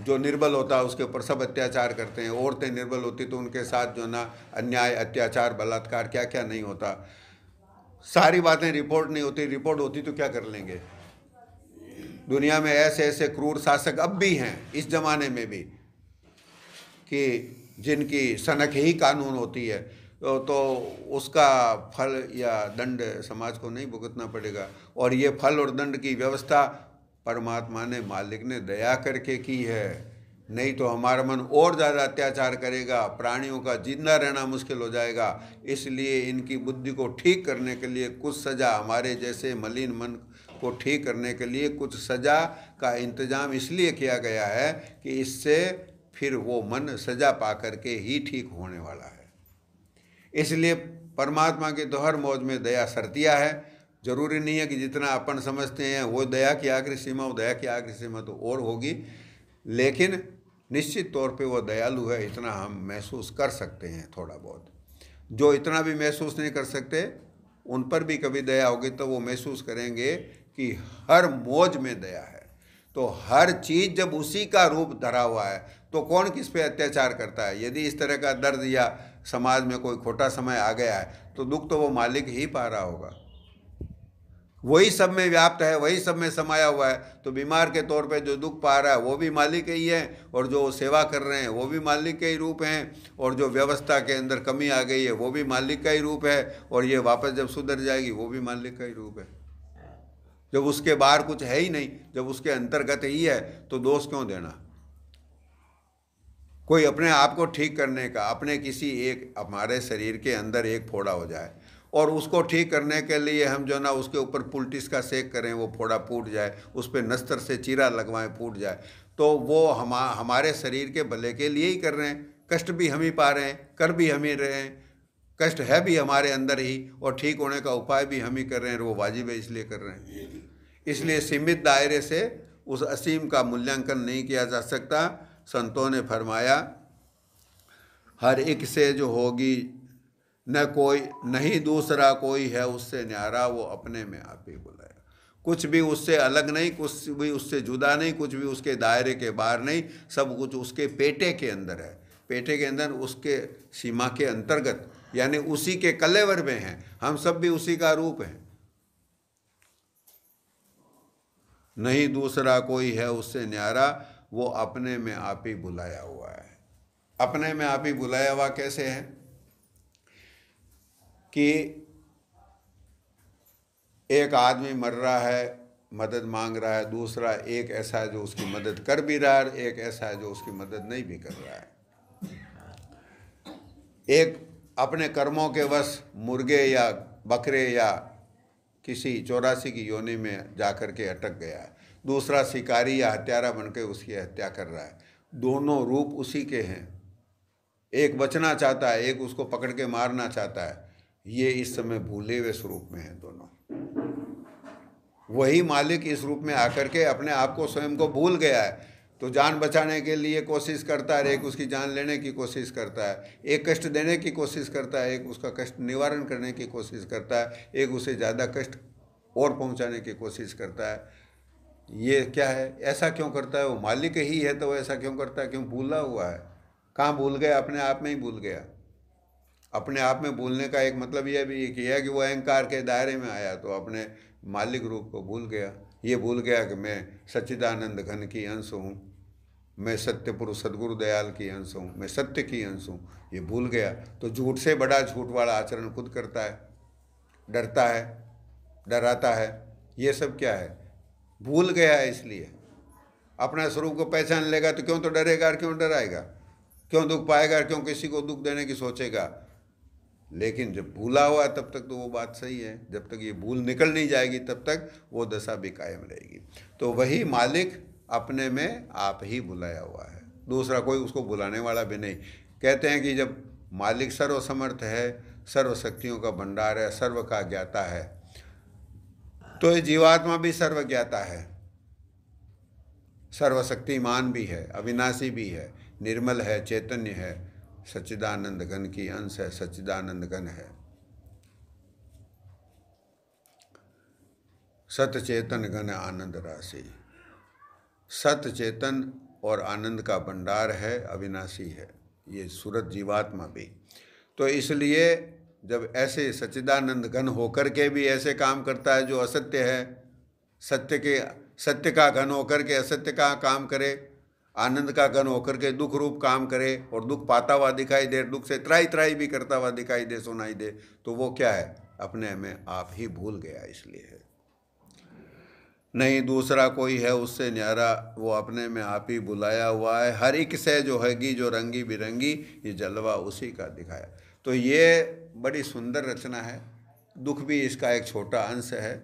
जो निर्बल होता है उसके ऊपर सब अत्याचार करते हैं औरतें निर्बल होती तो उनके साथ जो ना अन्याय अत्याचार बलात्कार क्या क्या नहीं होता सारी बातें रिपोर्ट नहीं होती रिपोर्ट होती तो क्या कर लेंगे दुनिया में ऐसे ऐसे क्रूर शासक अब भी हैं इस ज़माने में भी कि जिनकी सनक ही कानून होती है तो, तो उसका फल या दंड समाज को नहीं भुगतना पड़ेगा और ये फल और दंड की व्यवस्था परमात्मा ने मालिक ने दया करके की है नहीं तो हमारा मन और ज़्यादा अत्याचार करेगा प्राणियों का जिंदा रहना मुश्किल हो जाएगा इसलिए इनकी बुद्धि को ठीक करने के लिए कुछ सज़ा हमारे जैसे मलिन मन को ठीक करने के लिए कुछ सज़ा का इंतज़ाम इसलिए किया गया है कि इससे फिर वो मन सज़ा पा करके ही ठीक होने वाला है इसलिए परमात्मा की तो हर मौज में दया सरतिया है जरूरी नहीं है कि जितना अपन समझते हैं वो दया की आखिरी सीमा वो दया की आखिरी सीमा तो और होगी लेकिन निश्चित तौर पे वो दयालु है इतना हम महसूस कर सकते हैं थोड़ा बहुत जो इतना भी महसूस नहीं कर सकते उन पर भी कभी दया होगी तो वो महसूस करेंगे कि हर मौज में दया है तो हर चीज़ जब उसी का रूप धरा हुआ है तो कौन किस पे अत्याचार करता है यदि इस तरह का दर्द या समाज में कोई खोटा समय आ गया है तो दुख तो वो मालिक ही पा रहा होगा वही सब में व्याप्त है वही सब में समाया हुआ है तो बीमार के तौर पे जो दुख पा रहा है वो भी मालिक ही है और जो सेवा कर रहे हैं वो भी मालिक के ही रूप हैं और जो व्यवस्था के अंदर कमी आ गई है वो भी मालिक का ही रूप है और ये वापस जब सुधर जाएगी वो भी मालिक का ही रूप है जब उसके बाहर कुछ है ही नहीं जब उसके अंतर्गत ही है तो दोष क्यों देना कोई अपने आप को ठीक करने का अपने किसी एक हमारे शरीर के अंदर एक फोड़ा हो जाए और उसको ठीक करने के लिए हम जो ना उसके ऊपर पुलटिस का सेक करें वो फोड़ा फूट जाए उस पर नस्तर से चीरा लगवाएं फूट जाए तो वो हम हमारे शरीर के भले के लिए ही कर रहे हैं कष्ट भी हम ही पा रहे हैं कर भी हम ही रहे हैं कष्ट है भी हमारे अंदर ही और ठीक होने का उपाय भी हम ही कर रहे हैं वो वाजिब है इसलिए कर रहे हैं इसलिए सीमित दायरे से उस असीम का मूल्यांकन नहीं किया जा सकता संतों ने फरमाया हर एक से जो होगी न कोई नहीं दूसरा कोई है उससे न्यारा वो अपने में आप ही बुलाया कुछ भी उससे अलग नहीं कुछ भी उससे जुदा नहीं कुछ भी उसके दायरे के बाहर नहीं सब कुछ उसके पेटे के अंदर है पेटे के अंदर उसके सीमा के अंतर्गत यानी उसी के कलेवर में हैं हम सब भी उसी का रूप हैं नहीं दूसरा कोई है उससे न्यारा वो अपने में आप ही बुलाया हुआ है अपने में आप ही बुलाया हुआ कैसे है कि एक आदमी मर रहा है मदद मांग रहा है दूसरा एक ऐसा है जो उसकी मदद कर भी रहा है एक ऐसा है जो उसकी मदद नहीं भी कर रहा है एक अपने कर्मों के वश मुर्गे या बकरे या किसी चौरासी की योनि में जाकर के अटक गया है दूसरा शिकारी या हत्यारा बनकर उसकी हत्या कर रहा है दोनों रूप उसी के हैं एक बचना चाहता है एक उसको पकड़ के मारना चाहता है ये इस समय भूले हुए स्वरूप में है दोनों वही मालिक इस रूप में आकर के अपने आप को स्वयं को भूल गया है तो जान बचाने के लिए कोशिश करता है एक उसकी जान लेने की कोशिश करता है एक कष्ट देने की कोशिश करता है एक उसका कष्ट निवारण करने की कोशिश करता है एक उसे ज़्यादा कष्ट और पहुंचाने की कोशिश करता है ये क्या है ऐसा क्यों करता है वो मालिक ही है तो वो ऐसा क्यों करता है क्यों भूला हुआ है कहाँ भूल गया अपने आप में ही भूल गया अपने आप में भूलने का एक मतलब यह भी किया कि वो अहंकार के दायरे में आया तो अपने मालिक रूप को भूल गया ये भूल गया कि मैं सच्चिदानंद घन की अंश हूँ मैं सत्य पुरुष सदगुरु दयाल की अंश हूँ मैं सत्य की अंश हूँ ये भूल गया तो झूठ से बड़ा झूठ वाला आचरण खुद करता है डरता है डराता है ये सब क्या है भूल गया है इसलिए अपना स्वरूप को पहचान लेगा तो क्यों तो डरेगा और क्यों डराएगा क्यों दुख पाएगा और क्यों किसी को दुख देने की सोचेगा लेकिन जब भूला हुआ तब तक तो वो बात सही है जब तक ये भूल निकल नहीं जाएगी तब तक वो दशा भी कायम रहेगी तो वही मालिक अपने में आप ही बुलाया हुआ है दूसरा कोई उसको बुलाने वाला भी नहीं कहते हैं कि जब मालिक सर्वसमर्थ है सर्वशक्तियों का भंडार है सर्व का ज्ञाता है तो ये जीवात्मा भी सर्वज्ञाता है सर्वशक्तिमान भी है अविनाशी भी है निर्मल है चैतन्य है सच्चिदानंद घन की अंश है सच्चिदानंद घन है सत चेतन घन आनंद राशि चेतन और आनंद का भंडार है अविनाशी है ये सूरत जीवात्मा भी तो इसलिए जब ऐसे सच्चिदानंद घन होकर के भी ऐसे काम करता है जो असत्य है सत्य के सत्य का घन होकर के असत्य का काम करे आनंद का घन होकर के दुख रूप काम करे और दुख पाता हुआ दिखाई दे दुख से त्राई त्राई भी करता हुआ दिखाई दे सुनाई दे तो वो क्या है अपने में आप ही भूल गया इसलिए है नहीं दूसरा कोई है उससे न्यारा वो अपने में आप ही बुलाया हुआ है हर एक से जो हैगी जो रंगी बिरंगी ये जलवा उसी का दिखाया तो ये बड़ी सुंदर रचना है दुख भी इसका एक छोटा अंश है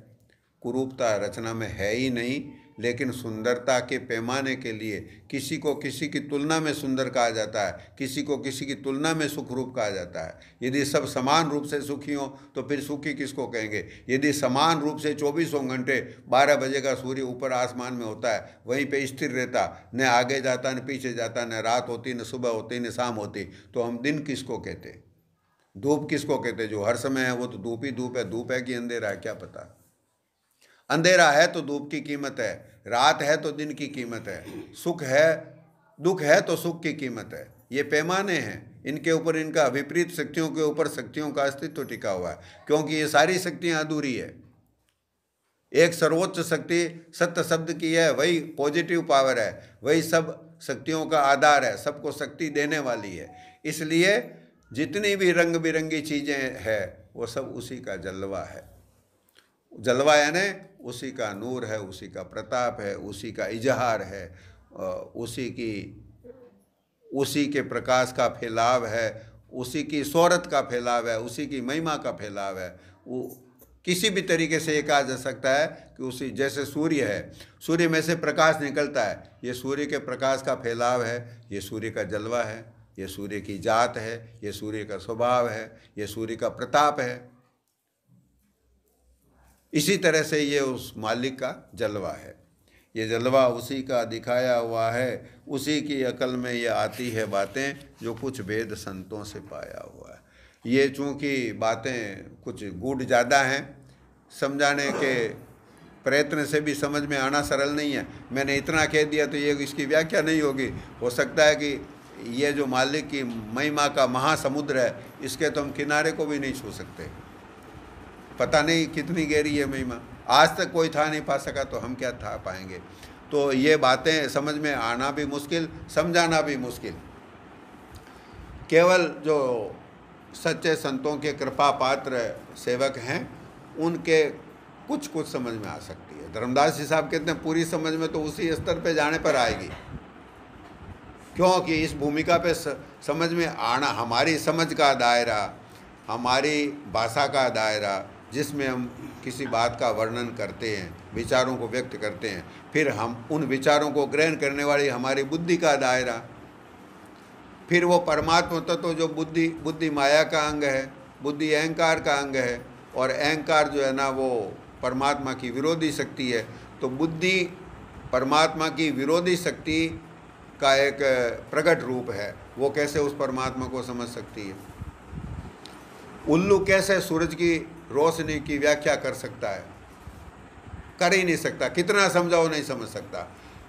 कुरूपता रचना में है ही नहीं लेकिन सुंदरता के पैमाने के लिए किसी को किसी की तुलना में सुंदर कहा जाता है किसी को किसी की तुलना में सुख रूप कहा जाता है यदि सब समान रूप से सुखी हों तो फिर सुखी किसको कहेंगे यदि समान रूप से चौबीसों घंटे बारह बजे का सूर्य ऊपर आसमान में होता है वहीं पे स्थिर रहता न आगे जाता न पीछे जाता न रात होती न सुबह होती न शाम होती तो हम दिन किसको कहते धूप किसको कहते हैं जो हर समय है वो तो धूप ही धूप है धूप है कि अंधेरा है क्या पता अंधेरा है तो धूप की कीमत है रात है तो दिन की कीमत है सुख है दुख है तो सुख की कीमत है ये पैमाने हैं इनके ऊपर इनका विपरीत शक्तियों के ऊपर शक्तियों का अस्तित्व टिका हुआ है क्योंकि ये सारी शक्तियाँ अधूरी है एक सर्वोच्च शक्ति सत्य शब्द की है वही पॉजिटिव पावर है वही सब शक्तियों का आधार है सबको शक्ति देने वाली है इसलिए जितनी भी रंग बिरंगी चीज़ें हैं वो सब उसी का जलवा है जलवा यानी उसी का नूर है उसी का प्रताप है उसी का इजहार है उसी की उसी के प्रकाश का फैलाव है उसी की शोहरत का फैलाव है उसी की महिमा का फैलाव है वो किसी भी तरीके से ये कहा जा सकता है कि उसी जैसे सूर्य है सूर्य में से प्रकाश निकलता है ये सूर्य के प्रकाश का फैलाव है ये सूर्य का जलवा है ये सूर्य की जात है ये सूर्य का स्वभाव है ये सूर्य का प्रताप है इसी तरह से ये उस मालिक का जलवा है ये जलवा उसी का दिखाया हुआ है उसी की अकल में ये आती है बातें जो कुछ वेद संतों से पाया हुआ है ये चूँकि बातें कुछ गूढ़ ज़्यादा हैं समझाने के प्रयत्न से भी समझ में आना सरल नहीं है मैंने इतना कह दिया तो ये इसकी व्याख्या नहीं होगी हो सकता है कि ये जो मालिक की महिमा का महासमुद्र है इसके तो हम किनारे को भी नहीं छू सकते पता नहीं कितनी गहरी है महिमा आज तक कोई था नहीं पा सका तो हम क्या था पाएंगे तो ये बातें समझ में आना भी मुश्किल समझाना भी मुश्किल केवल जो सच्चे संतों के कृपा पात्र सेवक हैं उनके कुछ कुछ समझ में आ सकती है धर्मदास जी साहब कहते हैं पूरी समझ में तो उसी स्तर पे जाने पर आएगी क्योंकि इस भूमिका पे समझ में आना हमारी समझ का दायरा हमारी भाषा का दायरा जिसमें हम किसी बात का वर्णन करते हैं विचारों को व्यक्त करते हैं फिर हम उन विचारों को ग्रहण करने वाली हमारी बुद्धि का दायरा फिर वो परमात्मा तत्व तो जो बुद्धि बुद्धि माया का अंग है बुद्धि अहंकार का अंग है और अहंकार जो है ना वो परमात्मा की विरोधी शक्ति है तो बुद्धि परमात्मा की विरोधी शक्ति का एक प्रकट रूप है वो कैसे उस परमात्मा को समझ सकती है उल्लू कैसे सूरज की रोशनी की व्याख्या कर सकता है कर ही नहीं सकता कितना समझाओ नहीं समझ सकता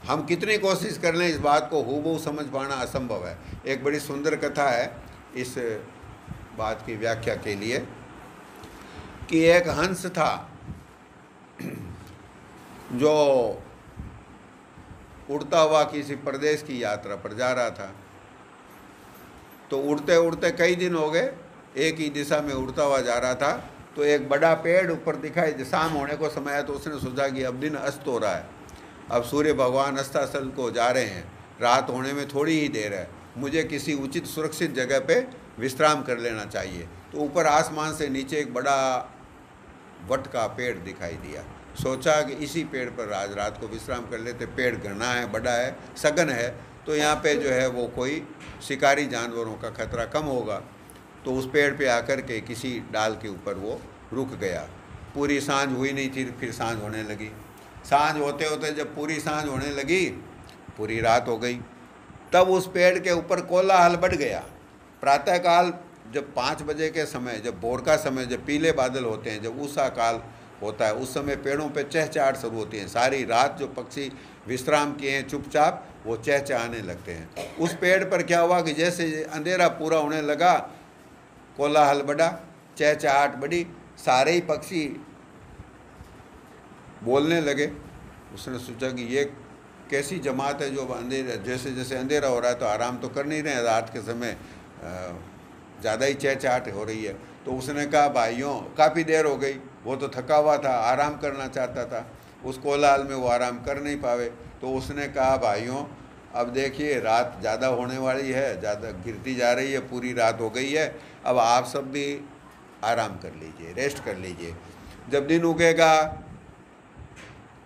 हम कितनी कोशिश कर लें इस बात को हूबहू समझ पाना असंभव है एक बड़ी सुंदर कथा है इस बात की व्याख्या के लिए कि एक हंस था जो उड़ता हुआ किसी प्रदेश की यात्रा पर जा रहा था तो उड़ते उड़ते कई दिन हो गए एक ही दिशा में उड़ता हुआ जा रहा था तो एक बड़ा पेड़ ऊपर दिखाई दे शाम होने को समय है तो उसने सोचा कि अब दिन अस्त हो रहा है अब सूर्य भगवान अस्ताचल को जा रहे हैं रात होने में थोड़ी ही देर है मुझे किसी उचित सुरक्षित जगह पे विश्राम कर लेना चाहिए तो ऊपर आसमान से नीचे एक बड़ा वट का पेड़ दिखाई दिया सोचा कि इसी पेड़ पर आज रात को विश्राम कर लेते पेड़ घना है बड़ा है सघन है तो यहाँ पे जो है वो कोई शिकारी जानवरों का खतरा कम होगा तो उस पेड़ पे आकर के किसी डाल के ऊपर वो रुक गया पूरी सांझ हुई नहीं थी फिर सांझ होने लगी सांझ होते होते जब पूरी सांझ होने लगी पूरी रात हो गई तब उस पेड़ के ऊपर कोलाहल बढ़ गया प्रातःकाल जब पाँच बजे के समय जब बोर का समय जब पीले बादल होते हैं जब उषा काल होता है उस समय पेड़ों पे चहचहाट शुरू होती है सारी रात जो पक्षी विश्राम किए हैं चुपचाप वो चहचहाने लगते हैं उस पेड़ पर क्या हुआ कि जैसे अंधेरा पूरा होने लगा कोलाहल बढ़ा चहचहाट बढ़ी सारे ही पक्षी बोलने लगे उसने सोचा कि ये कैसी जमात है जो अंधेरा जैसे जैसे अंधेरा हो रहा है तो आराम तो कर नहीं रहे रात के समय ज़्यादा ही चहचहाट हो रही है तो उसने कहा भाइयों काफ़ी देर हो गई वो तो थका हुआ था आराम करना चाहता था उस कोलाल में वो आराम कर नहीं पावे तो उसने कहा भाइयों अब देखिए रात ज़्यादा होने वाली है ज़्यादा गिरती जा रही है पूरी रात हो गई है अब आप सब भी आराम कर लीजिए रेस्ट कर लीजिए जब दिन उगेगा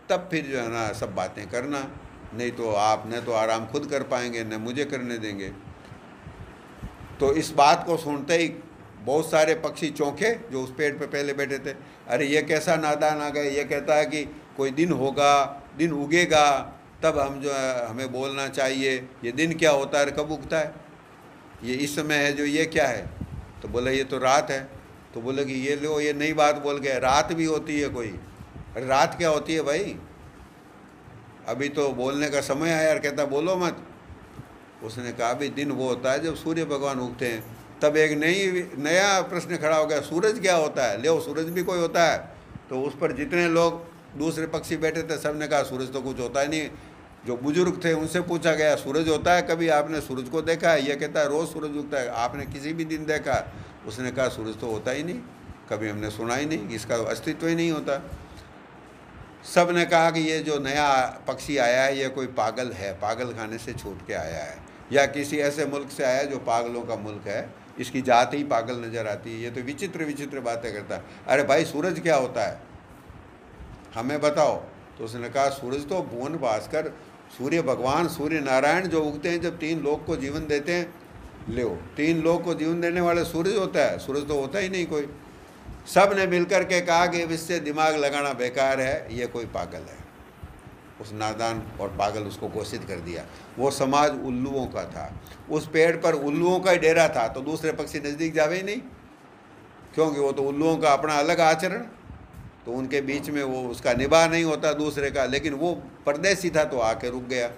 तब फिर जो है ना सब बातें करना नहीं तो आप न तो आराम खुद कर पाएंगे न मुझे करने देंगे तो इस बात को सुनते ही बहुत सारे पक्षी चौंके जो उस पेड़ पे पहले बैठे थे अरे ये कैसा नादान आ गए ये कहता है कि कोई दिन होगा दिन उगेगा तब हम जो हमें बोलना चाहिए ये दिन क्या होता है कब उगता है ये इस समय है जो ये क्या है तो बोले ये तो रात है तो बोले कि ये लो ये नई बात बोल गए रात भी होती है कोई अरे रात क्या होती है भाई अभी तो बोलने का समय आया यार कहता बोलो मत उसने कहा अभी दिन वो होता है जब सूर्य भगवान उगते हैं तब एक नई नया प्रश्न खड़ा हो गया सूरज क्या होता है ले सूरज भी कोई होता है तो उस पर जितने लोग दूसरे पक्षी बैठे थे सब ने कहा सूरज तो कुछ होता ही नहीं जो बुजुर्ग थे उनसे पूछा गया सूरज होता है कभी आपने सूरज को देखा है यह कहता है रोज़ सूरज उगता है आपने किसी भी दिन देखा उसने कहा सूरज तो होता ही नहीं कभी हमने सुना ही नहीं इसका अस्तित्व ही नहीं होता सब ने कहा कि ये जो नया पक्षी आया है ये कोई पागल है पागल खाने से छूट के आया है या किसी ऐसे मुल्क से आया जो पागलों का मुल्क है इसकी जात ही पागल नज़र आती है ये तो विचित्र विचित्र बातें करता है अरे भाई सूरज क्या होता है हमें बताओ तो उसने कहा सूरज तो भुवन भास्कर सूर्य भगवान सूर्य नारायण जो उगते हैं जब तीन लोग को जीवन देते हैं ले तीन लोग को जीवन देने वाला सूरज होता है सूरज तो होता ही नहीं कोई सब ने मिलकर के कहा कि इससे दिमाग लगाना बेकार है ये कोई पागल है उस नादान और पागल उसको घोषित कर दिया वो समाज उल्लुओं का था उस पेड़ पर उल्लुओं का ही डेरा था तो दूसरे पक्षी नज़दीक जावे ही नहीं क्योंकि वो तो उल्लुओं का अपना अलग आचरण तो उनके बीच में वो उसका निभा नहीं होता दूसरे का लेकिन वो परदेसी था तो आके रुक गया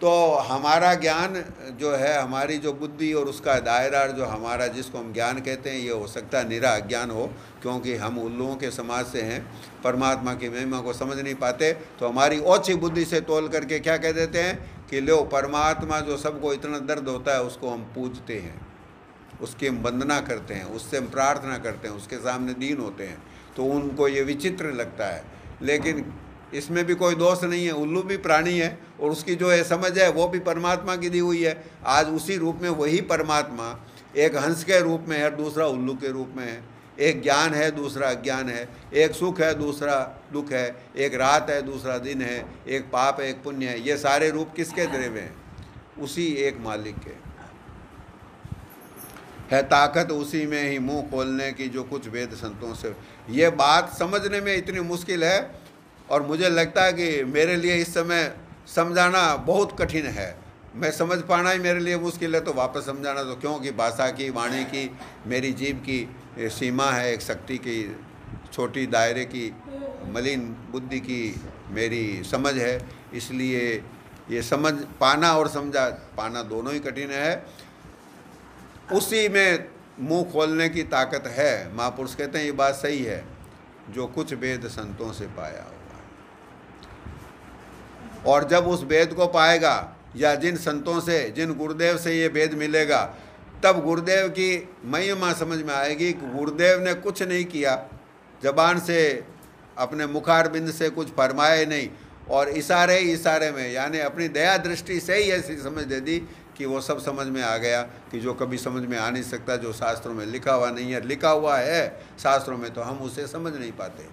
तो हमारा ज्ञान जो है हमारी जो बुद्धि और उसका दायरा जो हमारा जिसको हम ज्ञान कहते हैं ये हो सकता है निरा ज्ञान हो क्योंकि हम उल्लुओं के समाज से हैं परमात्मा की महिमा को समझ नहीं पाते तो हमारी ओछी बुद्धि से तोल करके क्या कह देते हैं कि लो परमात्मा जो सबको इतना दर्द होता है उसको हम पूजते हैं उसकी हम वंदना करते हैं उससे हम प्रार्थना करते हैं उसके सामने दीन होते हैं तो उनको ये विचित्र लगता है लेकिन इसमें भी कोई दोष नहीं है उल्लू भी प्राणी है और उसकी जो है समझ है वो भी परमात्मा की दी हुई है आज उसी रूप में वही परमात्मा एक हंस के रूप में है दूसरा उल्लू के रूप में है एक ज्ञान है दूसरा अज्ञान है एक सुख है दूसरा दुख है एक रात है दूसरा दिन है एक पाप है एक पुण्य है ये सारे रूप किसके द्रव्य हैं उसी एक मालिक के है ताकत उसी में ही मुंह खोलने की जो कुछ वेद संतों से ये बात समझने में इतनी मुश्किल है और मुझे लगता है कि मेरे लिए इस समय समझाना बहुत कठिन है मैं समझ पाना ही मेरे लिए मुश्किल है तो वापस समझाना तो क्योंकि भाषा की वाणी की मेरी जीव की सीमा है एक शक्ति की छोटी दायरे की मलिन बुद्धि की मेरी समझ है इसलिए ये समझ पाना और समझा पाना दोनों ही कठिन है उसी में मुंह खोलने की ताकत है महापुरुष कहते हैं ये बात सही है जो कुछ वेद संतों से पाया हो और जब उस वेद को पाएगा या जिन संतों से जिन गुरुदेव से ये वेद मिलेगा तब गुरुदेव की महिमा समझ में आएगी कि गुरुदेव ने कुछ नहीं किया जबान से अपने मुखार बिंद से कुछ फरमाए नहीं और इशारे इशारे में यानी अपनी दया दृष्टि से ही ऐसी समझ दे दी कि वो सब समझ में आ गया कि जो कभी समझ में आ नहीं सकता जो शास्त्रों में लिखा हुआ नहीं है लिखा हुआ है शास्त्रों में तो हम उसे समझ नहीं पाते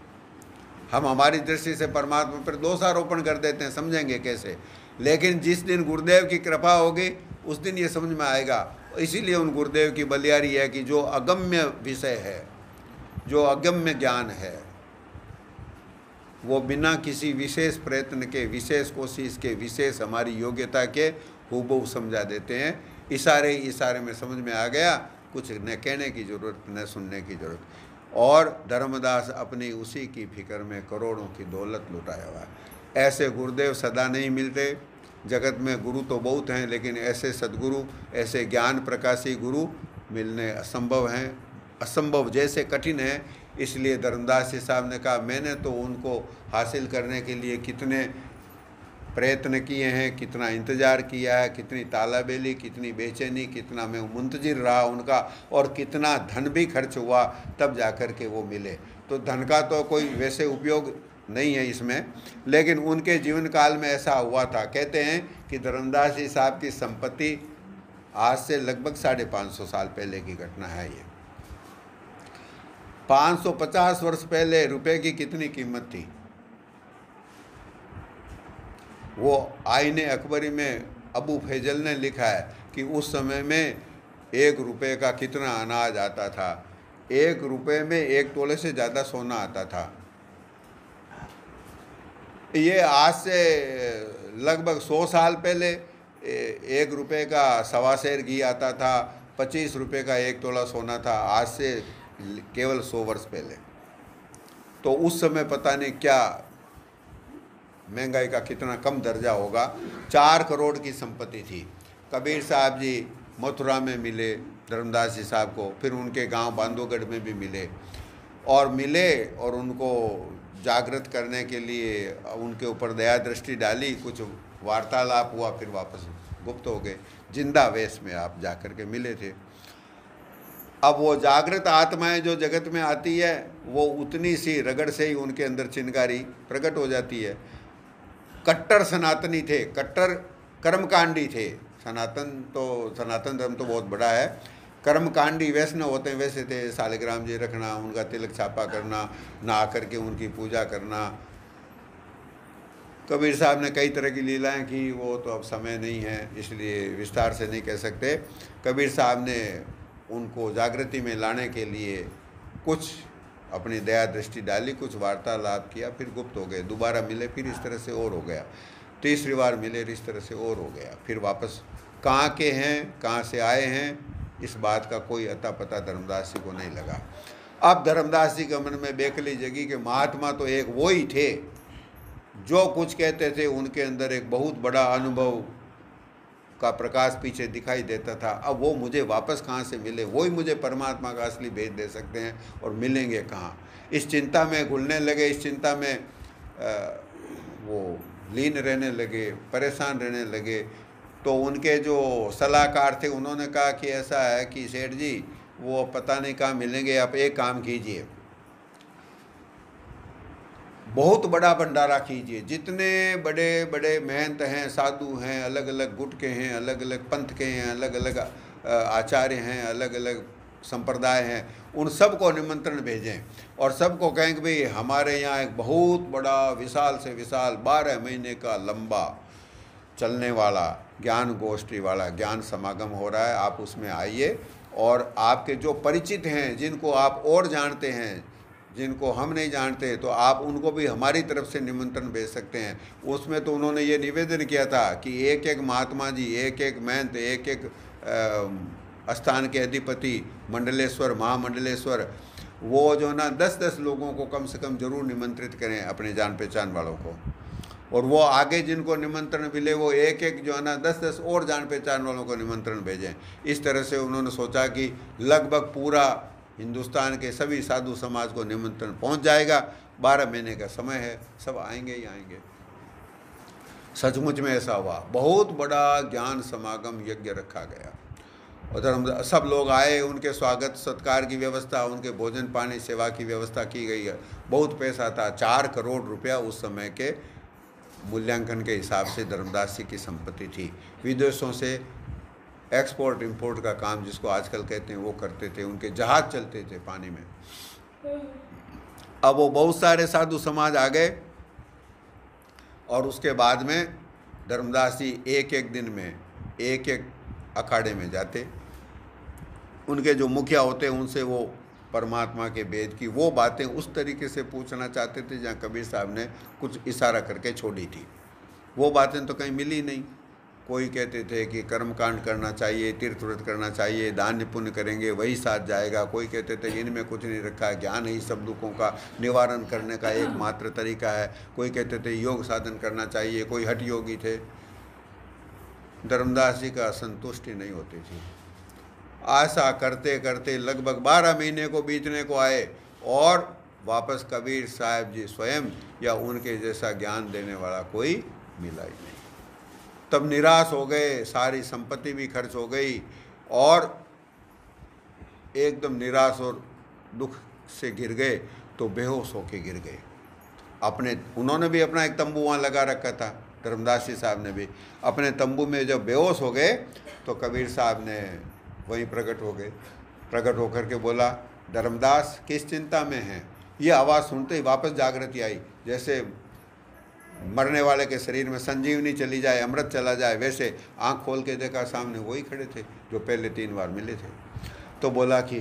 हम हमारी दृष्टि से परमात्मा पर दोषारोपण कर देते हैं समझेंगे कैसे लेकिन जिस दिन गुरुदेव की कृपा होगी उस दिन ये समझ में आएगा इसीलिए उन गुरुदेव की बलियारी है कि जो अगम्य विषय है जो अगम्य ज्ञान है वो बिना किसी विशेष प्रयत्न के विशेष कोशिश के विशेष हमारी योग्यता के हूबहू समझा देते हैं इशारे इशारे में समझ में आ गया कुछ न कहने की ज़रूरत न सुनने की ज़रूरत और धर्मदास अपनी उसी की फिक्र में करोड़ों की दौलत लुटाया हुआ ऐसे गुरुदेव सदा नहीं मिलते जगत में गुरु तो बहुत हैं लेकिन ऐसे सदगुरु ऐसे ज्ञान प्रकाशी गुरु मिलने असंभव हैं असंभव जैसे कठिन हैं इसलिए धर्मदास जी साहब ने कहा मैंने तो उनको हासिल करने के लिए कितने प्रयत्न किए हैं कितना इंतज़ार किया है कितनी तालाबेली कितनी बेचैनी कितना मैं मुंतजर रहा उनका और कितना धन भी खर्च हुआ तब जा कर के वो मिले तो धन का तो कोई वैसे उपयोग नहीं है इसमें लेकिन उनके जीवन काल में ऐसा हुआ था कहते हैं कि धर्मदास जी साहब की संपत्ति आज से लगभग साढ़े पाँच सौ साल पहले की घटना है ये पाँच सौ पचास वर्ष पहले रुपए की कितनी कीमत थी वो आइन अकबरी में अबू फैजल ने लिखा है कि उस समय में एक रुपये का कितना अनाज आता था एक रुपये में एक तोले से ज़्यादा सोना आता था ये आज से लगभग सौ साल पहले एक रुपये का सवा शेर घी आता था पच्चीस रुपये का एक तोला सोना था आज से केवल सौ वर्ष पहले तो उस समय पता नहीं क्या महंगाई का कितना कम दर्जा होगा चार करोड़ की संपत्ति थी कबीर साहब जी मथुरा में मिले धर्मदास जी साहब को फिर उनके गांव बांधोगढ़ में भी मिले और मिले और उनको जागृत करने के लिए उनके ऊपर दया दृष्टि डाली कुछ वार्तालाप हुआ फिर वापस गुप्त हो गए जिंदा वेश में आप कर के मिले थे अब वो जागृत आत्माएं जो जगत में आती है वो उतनी सी रगड़ से ही उनके अंदर चिनकारी प्रकट हो जाती है कट्टर सनातनी थे कट्टर कर्मकांडी थे सनातन तो सनातन धर्म तो बहुत बड़ा है कर्मकांडी वैष्णव होते हैं वैसे थे तो सालिग्राम जी रखना उनका तिलक छापा करना नहा करके उनकी पूजा करना कबीर साहब ने कई तरह की लीलाएं की वो तो अब समय नहीं है इसलिए विस्तार से नहीं कह सकते कबीर साहब ने उनको जागृति में लाने के लिए कुछ अपनी दया दृष्टि डाली कुछ वार्तालाप किया फिर गुप्त हो गए दोबारा मिले फिर इस तरह से और हो गया तीसरी बार मिले इस तरह से और हो गया फिर वापस कहाँ के हैं कहाँ से आए हैं इस बात का कोई अता पता धर्मदास जी को नहीं लगा अब धर्मदास जी के मन में बेकली जगी कि महात्मा तो एक वो ही थे जो कुछ कहते थे उनके अंदर एक बहुत बड़ा अनुभव का प्रकाश पीछे दिखाई देता था अब वो मुझे वापस कहाँ से मिले वही मुझे परमात्मा का असली भेज दे सकते हैं और मिलेंगे कहाँ इस चिंता में घुलने लगे इस चिंता में आ, वो लीन रहने लगे परेशान रहने लगे तो उनके जो सलाहकार थे उन्होंने कहा कि ऐसा है कि सेठ जी वो पता नहीं कहाँ मिलेंगे आप एक काम कीजिए बहुत बड़ा भंडारा कीजिए जितने बड़े बड़े महंत हैं साधु हैं अलग अलग गुट के हैं अलग अलग पंथ के हैं अलग अलग आचार्य हैं अलग अलग संप्रदाय हैं उन सबको निमंत्रण भेजें और सबको कहें कि भाई हमारे यहाँ एक बहुत बड़ा विशाल से विशाल बारह महीने का लंबा चलने वाला ज्ञान गोष्ठी वाला ज्ञान समागम हो रहा है आप उसमें आइए और आपके जो परिचित हैं जिनको आप और जानते हैं जिनको हम नहीं जानते तो आप उनको भी हमारी तरफ से निमंत्रण भेज सकते हैं उसमें तो उन्होंने ये निवेदन किया था कि एक एक महात्मा जी एक एक महंत एक एक स्थान के अधिपति मंडलेश्वर महामंडलेश्वर वो जो ना दस दस लोगों को कम से कम जरूर निमंत्रित करें अपने जान पहचान वालों को और वो आगे जिनको निमंत्रण मिले वो एक एक जो है ना दस दस और जान पहचान वालों को निमंत्रण भेजें इस तरह से उन्होंने सोचा कि लगभग पूरा हिंदुस्तान के सभी साधु समाज को निमंत्रण पहुंच जाएगा बारह महीने का समय है सब आएंगे ही आएंगे सचमुच में ऐसा हुआ बहुत बड़ा ज्ञान समागम यज्ञ रखा गया उधर हम सब लोग आए उनके स्वागत सत्कार की व्यवस्था उनके भोजन पानी सेवा की व्यवस्था की गई है बहुत पैसा था चार करोड़ रुपया उस समय के मूल्यांकन के हिसाब से धर्मदास जी की संपत्ति थी विदेशों से एक्सपोर्ट इंपोर्ट का काम जिसको आजकल कहते हैं वो करते थे उनके जहाज चलते थे पानी में अब वो बहुत सारे साधु समाज आ गए और उसके बाद में धर्मदास जी एक एक दिन में एक एक अखाड़े में जाते उनके जो मुखिया होते उनसे वो परमात्मा के वेद की वो बातें उस तरीके से पूछना चाहते थे जहाँ कबीर साहब ने कुछ इशारा करके छोड़ी थी वो बातें तो कहीं मिली नहीं कोई कहते थे कि कर्म कांड करना चाहिए तीर्थ व्रत करना चाहिए दान पुण्य करेंगे वही साथ जाएगा कोई कहते थे इनमें कुछ नहीं रखा है ज्ञान ही सब दुखों का निवारण करने का एकमात्र तरीका है कोई कहते थे योग साधन करना चाहिए कोई हट योगी थे धर्मदास जी का संतुष्टि नहीं होती थी आशा करते करते लगभग बारह महीने को बीतने को आए और वापस कबीर साहब जी स्वयं या उनके जैसा ज्ञान देने वाला कोई मिला ही नहीं तब निराश हो गए सारी संपत्ति भी खर्च हो गई और एकदम निराश और दुख से गिर गए तो बेहोश होके गिर गए अपने उन्होंने भी अपना एक तंबू वहाँ लगा रखा था धर्मदास जी साहब ने भी अपने तंबू में जब बेहोश हो गए तो कबीर साहब ने वहीं प्रकट हो गए प्रकट होकर के बोला धर्मदास किस चिंता में हैं ये आवाज़ सुनते ही वापस जागृति आई जैसे मरने वाले के शरीर में संजीवनी चली जाए अमृत चला जाए वैसे आंख खोल के देखा सामने वही खड़े थे जो पहले तीन बार मिले थे तो बोला कि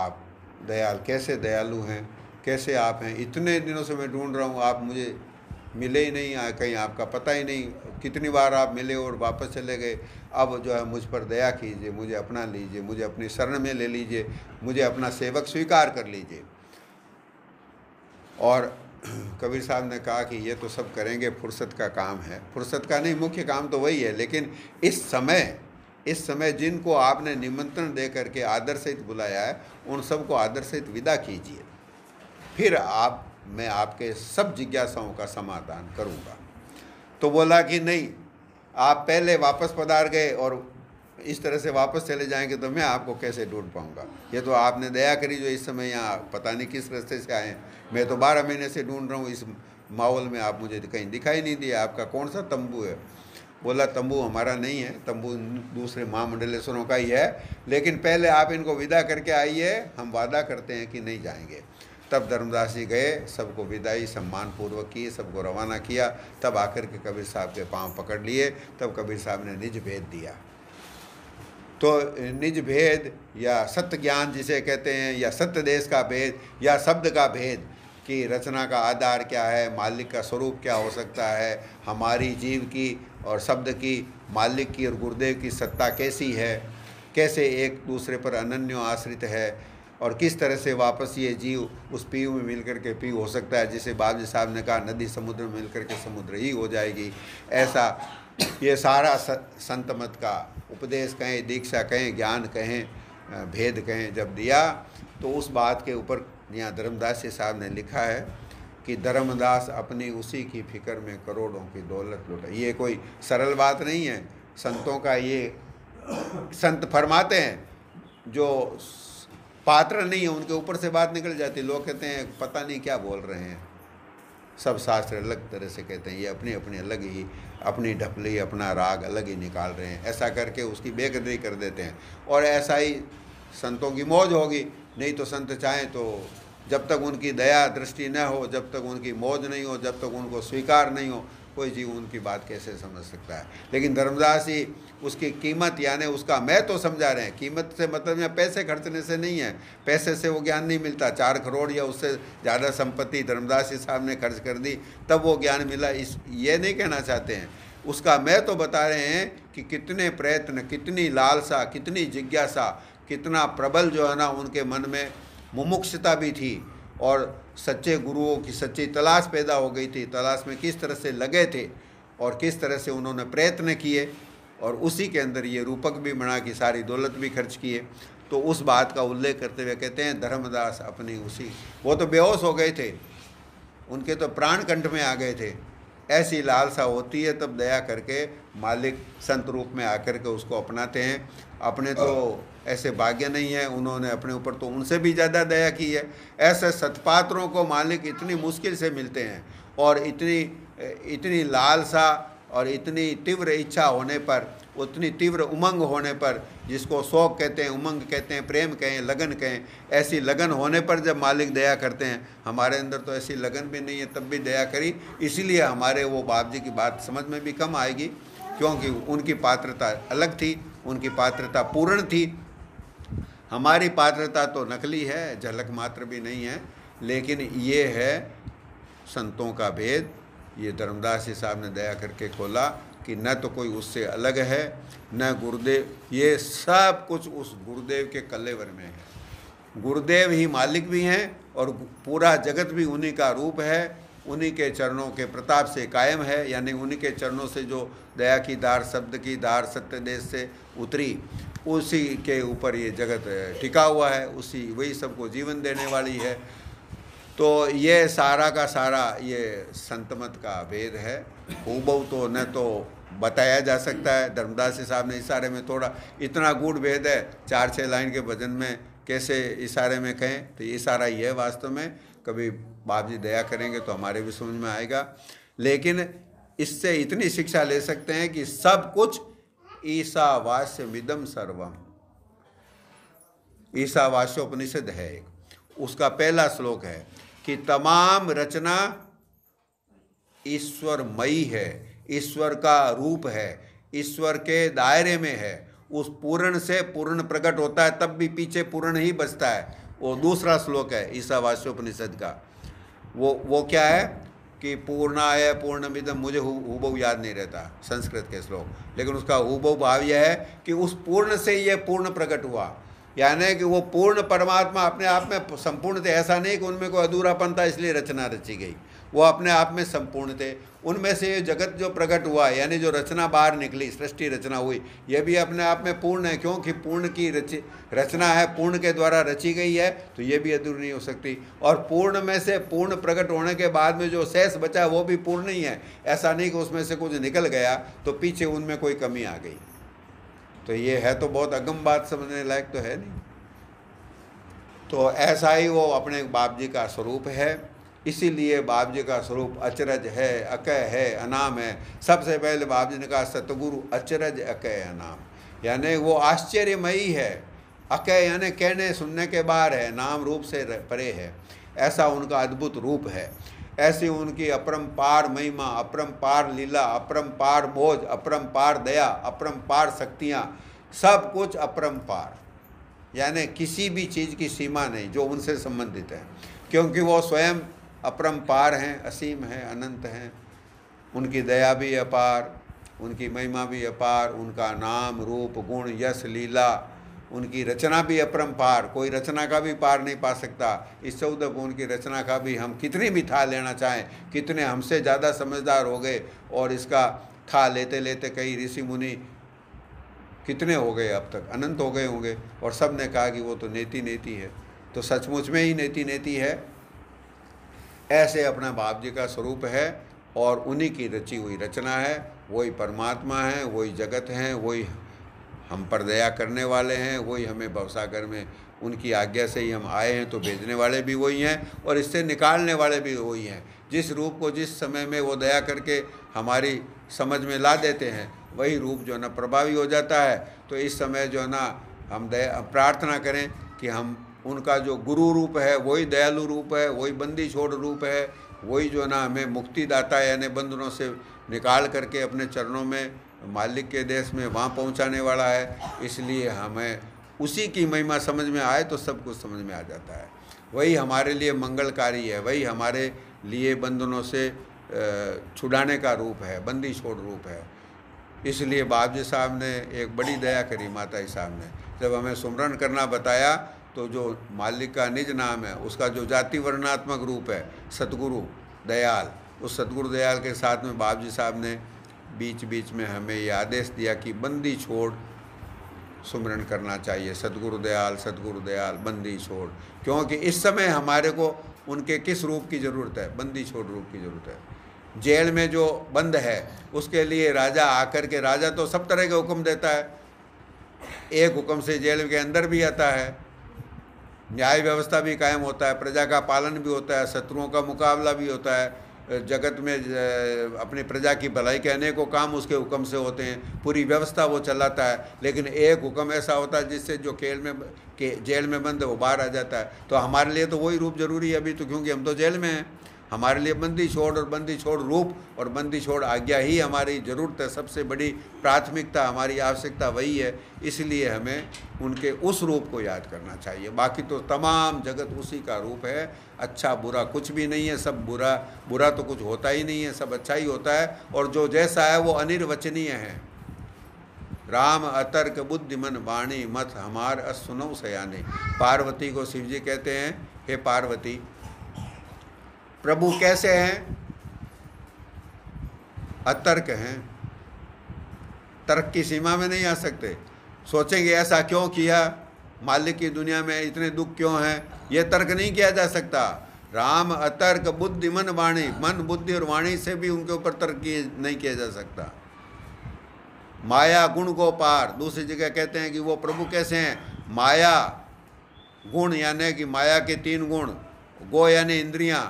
आप दयाल कैसे दयालु हैं कैसे आप हैं इतने दिनों से मैं ढूंढ रहा हूँ आप मुझे मिले ही नहीं आए कहीं आपका पता ही नहीं कितनी बार आप मिले और वापस चले गए अब जो है मुझ पर दया कीजिए मुझे अपना लीजिए मुझे अपनी शरण में ले लीजिए मुझे अपना सेवक स्वीकार कर लीजिए और कबीर साहब ने कहा कि ये तो सब करेंगे फुर्सत का काम है फुर्सत का नहीं मुख्य काम तो वही है लेकिन इस समय इस समय जिनको आपने निमंत्रण दे करके आदर सहित बुलाया है उन सबको आदर सहित विदा कीजिए फिर आप मैं आपके सब जिज्ञासाओं का समाधान करूँगा तो बोला कि नहीं आप पहले वापस पधार गए और इस तरह से वापस चले जाएंगे तो मैं आपको कैसे ढूंढ पाऊंगा ये तो आपने दया करी जो इस समय यहाँ पता नहीं किस रास्ते से आए मैं तो बारह महीने से ढूंढ रहा हूँ इस माहौल में आप मुझे तो कहीं दिखाई नहीं दिया आपका कौन सा तंबू है बोला तंबू हमारा नहीं है तंबू दूसरे महामंडलेश्वरों का ही है लेकिन पहले आप इनको विदा करके आइए हम वादा करते हैं कि नहीं जाएंगे तब धर्मदास जी गए सबको विदाई सम्मान पूर्वक किए सबको रवाना किया तब आकर के कबीर साहब के पांव पकड़ लिए तब कबीर साहब ने निज भेद दिया तो निज भेद या सत्य ज्ञान जिसे कहते हैं या सत्य देश का भेद या शब्द का भेद कि रचना का आधार क्या है मालिक का स्वरूप क्या हो सकता है हमारी जीव की और शब्द की मालिक की और गुरुदेव की सत्ता कैसी है कैसे एक दूसरे पर अनन्य आश्रित है और किस तरह से वापस ये जीव उस पीयू में मिलकर के पीयू हो सकता है जिसे बाबजी साहब ने कहा नदी समुद्र में मिलकर के समुद्र ही हो जाएगी ऐसा ये सारा संत मत का उपदेश कहें दीक्षा कहें ज्ञान कहें भेद कहें जब दिया तो उस बात के ऊपर यहाँ धर्मदास जी साहब ने लिखा है कि धर्मदास अपनी उसी की फिक्र में करोड़ों की दौलत लुटा ये कोई सरल बात नहीं है संतों का ये संत फरमाते हैं जो पात्र नहीं है उनके ऊपर से बात निकल जाती लोग कहते हैं पता नहीं क्या बोल रहे हैं सब शास्त्र अलग तरह से कहते हैं ये अपने अपने अलग ही अपनी ढपली अपना राग अलग ही निकाल रहे हैं ऐसा करके उसकी बेकदरी कर देते हैं और ऐसा ही संतों की मौज होगी नहीं तो संत चाहें तो जब तक उनकी दया दृष्टि न हो जब तक उनकी मौज नहीं हो जब तक उनको स्वीकार नहीं हो कोई जीव उनकी बात कैसे समझ सकता है लेकिन धर्मदास जी उसकी कीमत यानी उसका मैं तो समझा रहे हैं कीमत से मतलब यहाँ पैसे खर्चने से नहीं है पैसे से वो ज्ञान नहीं मिलता चार करोड़ या उससे ज़्यादा संपत्ति धर्मदास जी साहब ने खर्च कर दी तब वो ज्ञान मिला इस ये नहीं कहना चाहते हैं उसका मैं तो बता रहे हैं कि कितने प्रयत्न कितनी लालसा कितनी जिज्ञासा कितना प्रबल जो है ना उनके मन में मुमुक्षता भी थी और सच्चे गुरुओं की सच्ची तलाश पैदा हो गई थी तलाश में किस तरह से लगे थे और किस तरह से उन्होंने प्रयत्न किए और उसी के अंदर ये रूपक भी बना कि सारी दौलत भी खर्च किए तो उस बात का उल्लेख करते हुए कहते हैं धर्मदास अपनी उसी वो तो बेहोश हो गए थे उनके तो प्राण कंठ में आ गए थे ऐसी लालसा होती है तब दया करके मालिक संत रूप में आकर के उसको अपनाते हैं अपने तो ऐसे भाग्य नहीं है उन्होंने अपने ऊपर तो उनसे भी ज़्यादा दया की है ऐसे सतपात्रों को मालिक इतनी मुश्किल से मिलते हैं और इतनी इतनी लालसा और इतनी तीव्र इच्छा होने पर उतनी तीव्र उमंग होने पर जिसको शौक कहते हैं उमंग कहते हैं प्रेम कहें लगन कहें ऐसी लगन होने पर जब मालिक दया करते हैं हमारे अंदर तो ऐसी लगन भी नहीं है तब भी दया करी इसीलिए हमारे वो बाप जी की बात समझ में भी कम आएगी क्योंकि उनकी पात्रता अलग थी उनकी पात्रता पूर्ण थी हमारी पात्रता तो नकली है झलक मात्र भी नहीं है लेकिन ये है संतों का भेद ये धर्मदास जी साहब ने दया करके खोला कि न तो कोई उससे अलग है न गुरुदेव ये सब कुछ उस गुरुदेव के कलेवर में है गुरुदेव ही मालिक भी हैं और पूरा जगत भी उन्हीं का रूप है उन्हीं के चरणों के प्रताप से कायम है यानी उन्हीं के चरणों से जो दया की दार शब्द की दार सत्य देश से उतरी उसी के ऊपर ये जगत टिका हुआ है उसी वही सबको जीवन देने वाली है तो ये सारा का सारा ये संतमत का भेद है हूबहू तो न तो बताया जा सकता है धर्मदास साहब ने इशारे में थोड़ा इतना गुड़ भेद है चार छः लाइन के भजन में कैसे इशारे में कहें तो ये इशारा ही है वास्तव में कभी बाप जी दया करेंगे तो हमारे भी समझ में आएगा लेकिन इससे इतनी शिक्षा ले सकते हैं कि सब कुछ ईसावास्य मिदम सर्वम उपनिषद है एक उसका पहला श्लोक है कि तमाम रचना ईश्वरमयी है ईश्वर का रूप है ईश्वर के दायरे में है उस पूर्ण से पूर्ण प्रकट होता है तब भी पीछे पूर्ण ही बचता है वो दूसरा श्लोक है ईसावास्योपनिषद का वो वो क्या है कि पूर्ण आय पूर्ण पूर्णमिदम मुझे हुबहु याद नहीं रहता संस्कृत के श्लोक लेकिन उसका हुबहु भाव यह है कि उस पूर्ण से यह पूर्ण प्रकट हुआ यानी कि वो पूर्ण परमात्मा अपने आप में संपूर्ण थे ऐसा नहीं कि उनमें कोई अधूरापन था इसलिए रचना रची गई वो अपने आप में संपूर्ण थे उनमें से ये जगत जो प्रकट हुआ यानी जो रचना बाहर निकली सृष्टि रचना हुई ये भी अपने आप में पूर्ण है क्योंकि पूर्ण की रच रचना है पूर्ण के द्वारा रची गई है तो ये भी अधूरी नहीं हो सकती और पूर्ण में से पूर्ण प्रकट होने के बाद में जो शेष बचा है वो भी पूर्ण ही है ऐसा नहीं कि उसमें से कुछ निकल गया तो पीछे उनमें कोई कमी आ गई तो ये है तो बहुत अगम बात समझने लायक तो है नहीं तो ऐसा ही वो अपने बाप जी का स्वरूप है इसीलिए बाप जी का स्वरूप अचरज है अकय है अनाम है सबसे पहले बाप जी ने कहा सतगुरु अचरज अकय अनाम यानी वो आश्चर्यमयी है अकय यानी कहने सुनने के बाहर है नाम रूप से परे है ऐसा उनका अद्भुत रूप है ऐसी उनकी अपरम्पार महिमा अपरम्पार लीला अपरम्पार बोझ अपरम्पार दया अपरम्पार शक्तियाँ सब कुछ अपरम्पार यानी किसी भी चीज़ की सीमा नहीं जो उनसे संबंधित है क्योंकि वो स्वयं अपरम्पार हैं असीम हैं अनंत हैं उनकी दया भी अपार उनकी महिमा भी अपार उनका नाम रूप गुण यश लीला उनकी रचना भी अपरम्पार कोई रचना का भी पार नहीं पा सकता इस चौदह गुण की रचना का भी हम कितनी भी था लेना चाहें कितने हमसे ज़्यादा समझदार हो गए और इसका था लेते लेते कई ऋषि मुनि कितने हो गए अब तक अनंत हो गए होंगे और सब ने कहा कि वो तो नेति नेति है तो सचमुच में ही नेति नेति है ऐसे अपना बाप जी का स्वरूप है और उन्हीं की रची हुई रचना है वही परमात्मा है वही जगत हैं वही हम पर दया करने वाले हैं वही हमें भवसागर में उनकी आज्ञा से ही हम आए हैं तो भेजने वाले भी वही हैं और इससे निकालने वाले भी वही हैं जिस रूप को जिस समय में वो दया करके हमारी समझ में ला देते हैं वही रूप जो है ना प्रभावी हो जाता है तो इस समय जो है ना हम दया प्रार्थना करें कि हम उनका जो गुरु रूप है वही दयालु रूप है वही बंदी छोड़ रूप है वही जो ना हमें मुक्तिदाता यानी बंधनों से निकाल करके अपने चरणों में मालिक के देश में वहाँ पहुँचाने वाला है इसलिए हमें उसी की महिमा समझ में आए तो सब कुछ समझ में आ जाता है वही हमारे लिए मंगलकारी है वही हमारे लिए बंधनों से छुड़ाने का रूप है बंदी छोड़ रूप है इसलिए बाबजी साहब ने एक बड़ी दया करी माता जी साहब ने जब हमें सुमरन करना बताया तो जो मालिक का निज नाम है उसका जो जाति वर्णात्मक रूप है सतगुरु दयाल उस सतगुरु दयाल के साथ में बाप जी साहब ने बीच बीच में हमें ये आदेश दिया कि बंदी छोड़ सुमरण करना चाहिए सतगुरु दयाल सतगुरु दयाल बंदी छोड़ क्योंकि इस समय हमारे को उनके किस रूप की ज़रूरत है बंदी छोड़ रूप की ज़रूरत है जेल में जो बंद है उसके लिए राजा आकर के राजा तो सब तरह के हुक्म देता है एक हुक्म से जेल के अंदर भी आता है न्याय व्यवस्था भी कायम होता है प्रजा का पालन भी होता है शत्रुओं का मुकाबला भी होता है जगत में अपनी प्रजा की भलाई के अनेकों काम उसके हुक्म से होते हैं पूरी व्यवस्था वो चलाता है लेकिन एक हुक्म ऐसा होता है जिससे जो खेल में के जेल में बंद वो बाहर आ जाता है तो हमारे लिए तो वही रूप जरूरी है अभी तो क्योंकि हम तो जेल में हैं हमारे लिए बंदी छोड़ और बंदी छोड़ रूप और बंदी छोड़ आज्ञा ही हमारी ज़रूरत है सबसे बड़ी प्राथमिकता हमारी आवश्यकता वही है इसलिए हमें उनके उस रूप को याद करना चाहिए बाकी तो तमाम जगत उसी का रूप है अच्छा बुरा कुछ भी नहीं है सब बुरा बुरा तो कुछ होता ही नहीं है सब अच्छा ही होता है और जो जैसा है वो अनिर्वचनीय है राम अतर्क बुद्धि मन वाणी मत हमार असुनौ सयाने पार्वती को शिव जी कहते हैं हे पार्वती प्रभु कैसे हैं अतर्क हैं तर्क की सीमा में नहीं आ सकते सोचेंगे ऐसा क्यों किया मालिक की दुनिया में इतने दुख क्यों हैं यह तर्क नहीं किया जा सकता राम अतर्क बुद्धि मन वाणी मन बुद्धि और वाणी से भी उनके ऊपर तर्क किए नहीं किया जा सकता माया गुण को पार दूसरी जगह कहते हैं कि वो प्रभु कैसे हैं माया गुण यानी कि माया के तीन गुण गो यानी इंद्रियां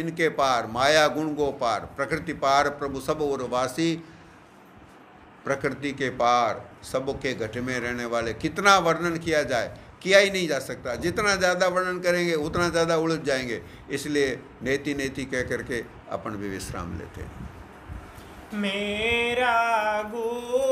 इनके पार माया गुण गो पार प्रकृति पार प्रभु सब और वासी प्रकृति के पार सब के घट में रहने वाले कितना वर्णन किया जाए किया ही नहीं जा सकता जितना ज़्यादा वर्णन करेंगे उतना ज़्यादा उलझ जाएंगे इसलिए नेति नेति कह करके अपन भी विश्राम लेते हैं मेरा गो